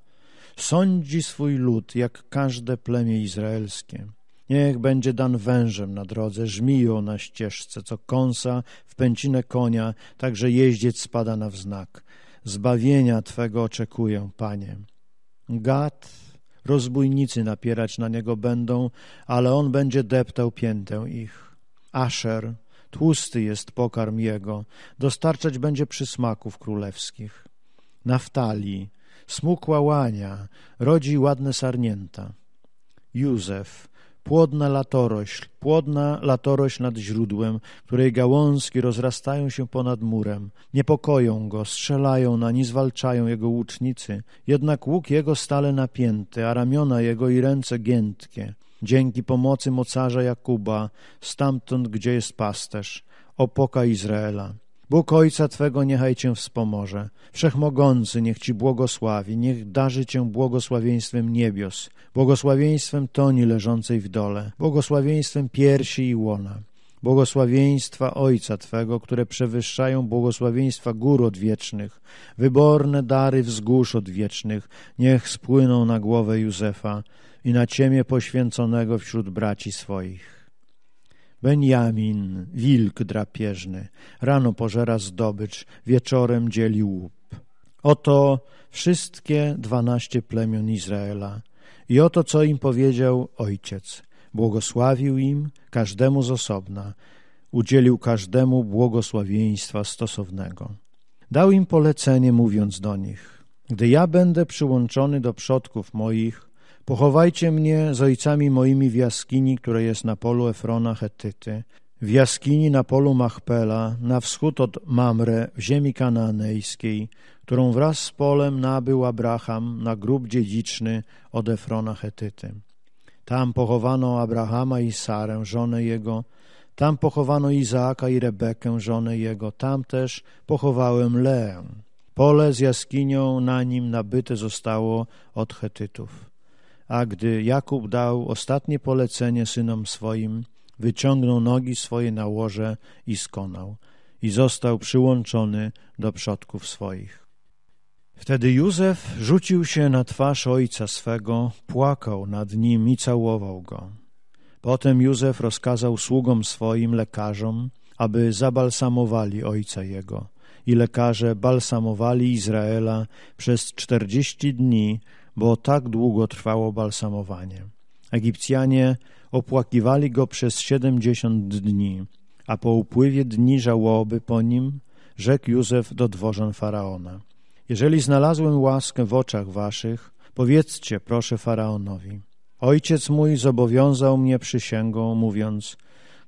S1: sądzi swój lud jak każde plemię izraelskie Niech będzie dan wężem na drodze, żmiją na ścieżce, co kąsa w pęcinę konia, tak że jeździec spada na wznak. Zbawienia Twego oczekuję, Panie. Gad, rozbójnicy napierać na niego będą, ale on będzie deptał piętę ich. Asher, tłusty jest pokarm jego, dostarczać będzie przysmaków królewskich. Naftali, smukła łania, rodzi ładne sarnięta. Józef, płodna latorośl, płodna latorośl nad źródłem, której gałązki rozrastają się ponad murem. Niepokoją go, strzelają na nie, zwalczają jego łucznicy, jednak łuk jego stale napięty, a ramiona jego i ręce giętkie. Dzięki pomocy mocarza Jakuba, stamtąd, gdzie jest pasterz, opoka Izraela. Bóg Ojca Twego niechaj Cię wspomoże. Wszechmogący niech Ci błogosławi, niech darzy Cię błogosławieństwem niebios, błogosławieństwem toni leżącej w dole, błogosławieństwem piersi i łona, błogosławieństwa Ojca Twego, które przewyższają błogosławieństwa gór odwiecznych, wyborne dary wzgórz odwiecznych, niech spłyną na głowę Józefa i na ciemię poświęconego wśród braci swoich. Benjamin, wilk drapieżny, rano pożera zdobycz, wieczorem dzieli łup. Oto wszystkie dwanaście plemion Izraela i oto co im powiedział ojciec. Błogosławił im, każdemu z osobna, udzielił każdemu błogosławieństwa stosownego. Dał im polecenie, mówiąc do nich: Gdy ja będę przyłączony do przodków moich, Pochowajcie mnie z ojcami moimi w jaskini, która jest na polu Efrona Hetyty, w jaskini na polu Machpela, na wschód od Mamre, w ziemi kananejskiej, którą wraz z polem nabył Abraham na grób dziedziczny od Efrona Hetyty. Tam pochowano Abrahama i Sarę, żonę jego, tam pochowano Izaaka i Rebekę, żonę jego, tam też pochowałem Leę. Pole z jaskinią na nim nabyte zostało od Hetytów. A gdy Jakub dał ostatnie polecenie synom swoim, wyciągnął nogi swoje na łoże i skonał i został przyłączony do przodków swoich. Wtedy Józef rzucił się na twarz ojca swego, płakał nad nim i całował go. Potem Józef rozkazał sługom swoim, lekarzom, aby zabalsamowali ojca jego. I lekarze balsamowali Izraela przez czterdzieści dni bo tak długo trwało balsamowanie. Egipcjanie opłakiwali go przez siedemdziesiąt dni, a po upływie dni żałoby po nim rzekł Józef do dworzan Faraona. Jeżeli znalazłem łaskę w oczach waszych, powiedzcie, proszę Faraonowi. Ojciec mój zobowiązał mnie przysięgą, mówiąc,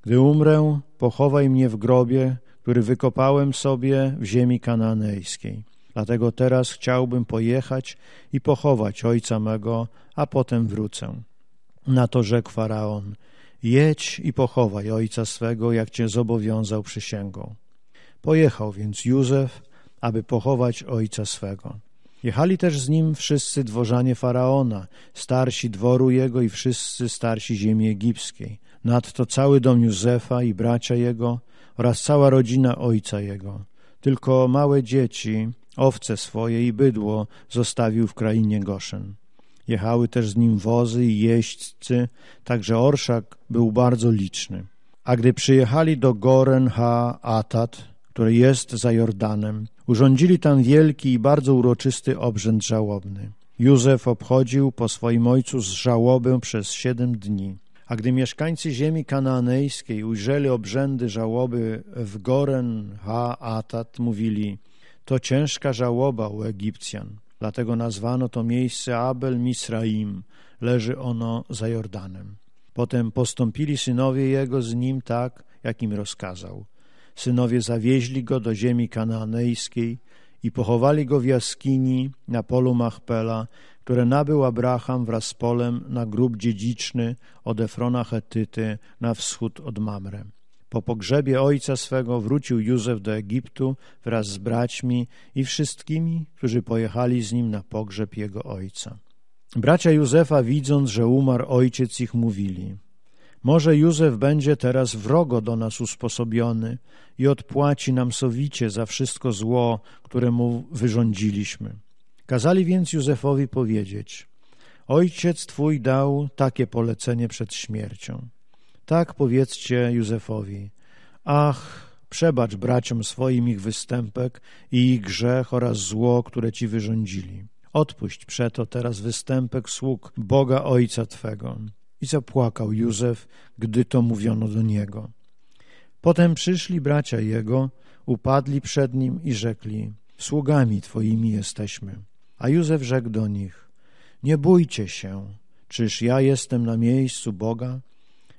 S1: gdy umrę, pochowaj mnie w grobie, który wykopałem sobie w ziemi kananejskiej. Dlatego teraz chciałbym pojechać i pochować ojca mego, a potem wrócę. Na to rzekł faraon: Jedź i pochowaj ojca swego, jak cię zobowiązał przysięgą. Pojechał więc Józef, aby pochować ojca swego. Jechali też z nim wszyscy dworzanie faraona, starsi dworu jego i wszyscy starsi ziemi egipskiej. Nadto cały dom Józefa i bracia jego oraz cała rodzina ojca jego. Tylko małe dzieci Owce swoje i bydło zostawił w krainie Goszen. Jechały też z nim wozy i jeźdźcy, także orszak był bardzo liczny. A gdy przyjechali do Goren ha Atat, który jest za Jordanem, urządzili tam wielki i bardzo uroczysty obrzęd żałobny. Józef obchodził po swoim ojcu z żałobę przez siedem dni. A gdy mieszkańcy ziemi kananejskiej ujrzeli obrzędy żałoby w Goren ha Atat, mówili – to ciężka żałoba u Egipcjan, dlatego nazwano to miejsce Abel Misraim, leży ono za Jordanem. Potem postąpili synowie jego z nim tak, jak im rozkazał. Synowie zawieźli go do ziemi kananejskiej i pochowali go w jaskini na polu Machpela, które nabył Abraham wraz z polem na grób dziedziczny od Efrona Hetyty na wschód od Mamre. Po pogrzebie ojca swego wrócił Józef do Egiptu wraz z braćmi i wszystkimi, którzy pojechali z nim na pogrzeb jego ojca. Bracia Józefa, widząc, że umarł ojciec, ich mówili: Może Józef będzie teraz wrogo do nas usposobiony i odpłaci nam sowicie za wszystko zło, które mu wyrządziliśmy. Kazali więc Józefowi powiedzieć: Ojciec twój dał takie polecenie przed śmiercią. Tak powiedzcie Józefowi. Ach, przebacz braciom swoim ich występek i ich grzech oraz zło, które ci wyrządzili. Odpuść przeto teraz występek sług Boga Ojca Twego. I zapłakał Józef, gdy to mówiono do niego. Potem przyszli bracia jego, upadli przed nim i rzekli, sługami twoimi jesteśmy. A Józef rzekł do nich, nie bójcie się, czyż ja jestem na miejscu Boga?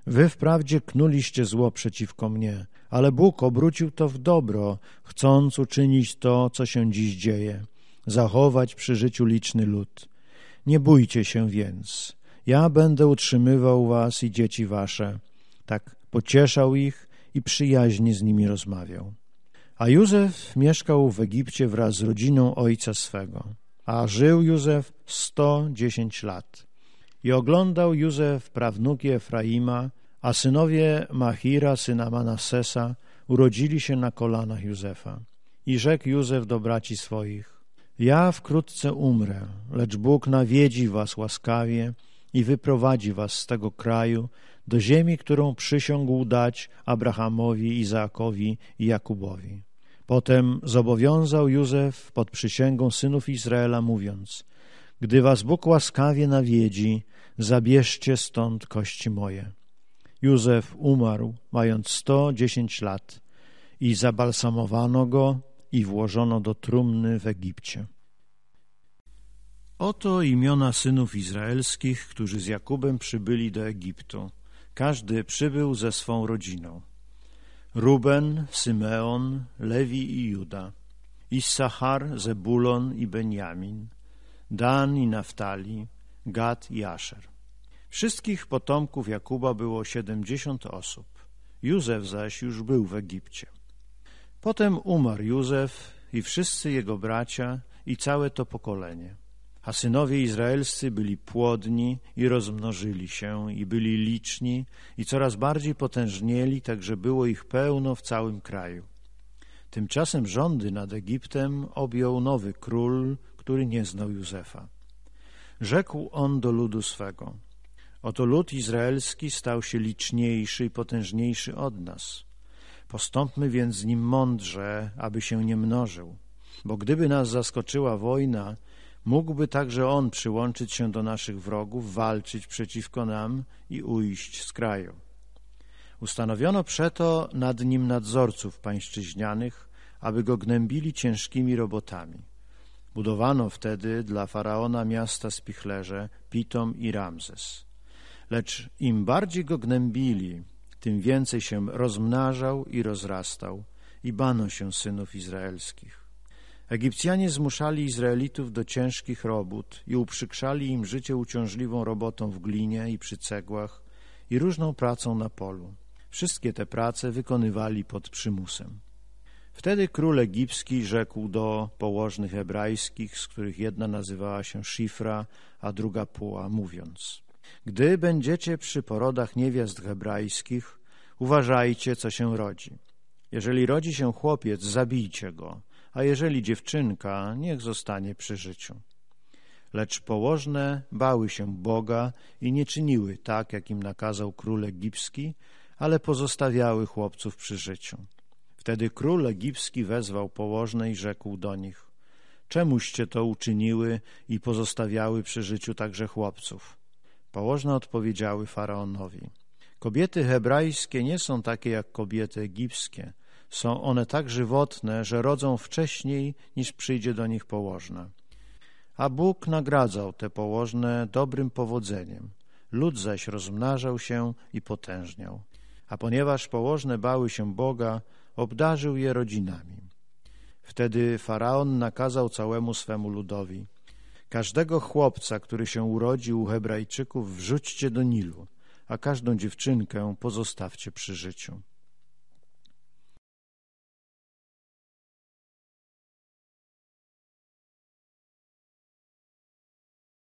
S1: Wy wprawdzie knuliście zło przeciwko mnie, ale Bóg obrócił to w dobro, chcąc uczynić to, co się dziś dzieje, zachować przy życiu liczny lud. Nie bójcie się więc, ja będę utrzymywał was i dzieci wasze. Tak pocieszał ich i przyjaźnie z nimi rozmawiał. A Józef mieszkał w Egipcie wraz z rodziną ojca swego, a żył Józef 110 lat. I oglądał Józef prawnuki Efraima, a synowie Machira, syna Manassesa, urodzili się na kolanach Józefa. I rzekł Józef do braci swoich, ja wkrótce umrę, lecz Bóg nawiedzi was łaskawie i wyprowadzi was z tego kraju do ziemi, którą przysiągł dać Abrahamowi, Izaakowi i Jakubowi. Potem zobowiązał Józef pod przysięgą synów Izraela, mówiąc, gdy was Bóg łaskawie nawiedzi zabierzcie stąd kości moje. Józef umarł, mając sto dziesięć lat i zabalsamowano go i włożono do trumny w Egipcie. Oto imiona synów izraelskich, którzy z Jakubem przybyli do Egiptu. Każdy przybył ze swą rodziną. Ruben, Symeon, Lewi i Juda, Issachar, Zebulon i Benjamin, Dan i Naftali, Gad i Asher. Wszystkich potomków Jakuba było siedemdziesiąt osób. Józef zaś już był w Egipcie. Potem umarł Józef i wszyscy jego bracia i całe to pokolenie. A synowie izraelscy byli płodni i rozmnożyli się i byli liczni i coraz bardziej potężnieli, tak że było ich pełno w całym kraju. Tymczasem rządy nad Egiptem objął nowy król, który nie znał Józefa rzekł on do ludu swego. Oto lud izraelski stał się liczniejszy i potężniejszy od nas. Postąpmy więc z nim mądrze, aby się nie mnożył. Bo gdyby nas zaskoczyła wojna, mógłby także on przyłączyć się do naszych wrogów, walczyć przeciwko nam i ujść z kraju. Ustanowiono przeto nad nim nadzorców pańszczyźnianych, aby go gnębili ciężkimi robotami. Budowano wtedy dla faraona miasta spichlerze Pitom i Ramzes. Lecz im bardziej go gnębili, tym więcej się rozmnażał i rozrastał i bano się synów izraelskich. Egipcjanie zmuszali Izraelitów do ciężkich robót i uprzykrzali im życie uciążliwą robotą w glinie i przy cegłach i różną pracą na polu. Wszystkie te prace wykonywali pod przymusem. Wtedy król egipski rzekł do położnych hebrajskich, z których jedna nazywała się Szifra, a druga Puła, mówiąc Gdy będziecie przy porodach niewiast hebrajskich, uważajcie, co się rodzi. Jeżeli rodzi się chłopiec, zabijcie go, a jeżeli dziewczynka, niech zostanie przy życiu. Lecz położne bały się Boga i nie czyniły tak, jak im nakazał król egipski, ale pozostawiały chłopców przy życiu. Wtedy król egipski wezwał położne i rzekł do nich Czemuście to uczyniły i pozostawiały przy życiu także chłopców? Położne odpowiedziały faraonowi Kobiety hebrajskie nie są takie jak kobiety egipskie. Są one tak żywotne, że rodzą wcześniej niż przyjdzie do nich położne. A Bóg nagradzał te położne dobrym powodzeniem. Lud zaś rozmnażał się i potężniał. A ponieważ położne bały się Boga, obdarzył je rodzinami. Wtedy Faraon nakazał całemu swemu ludowi Każdego chłopca, który się urodził u hebrajczyków, wrzućcie do Nilu, a każdą dziewczynkę pozostawcie przy życiu.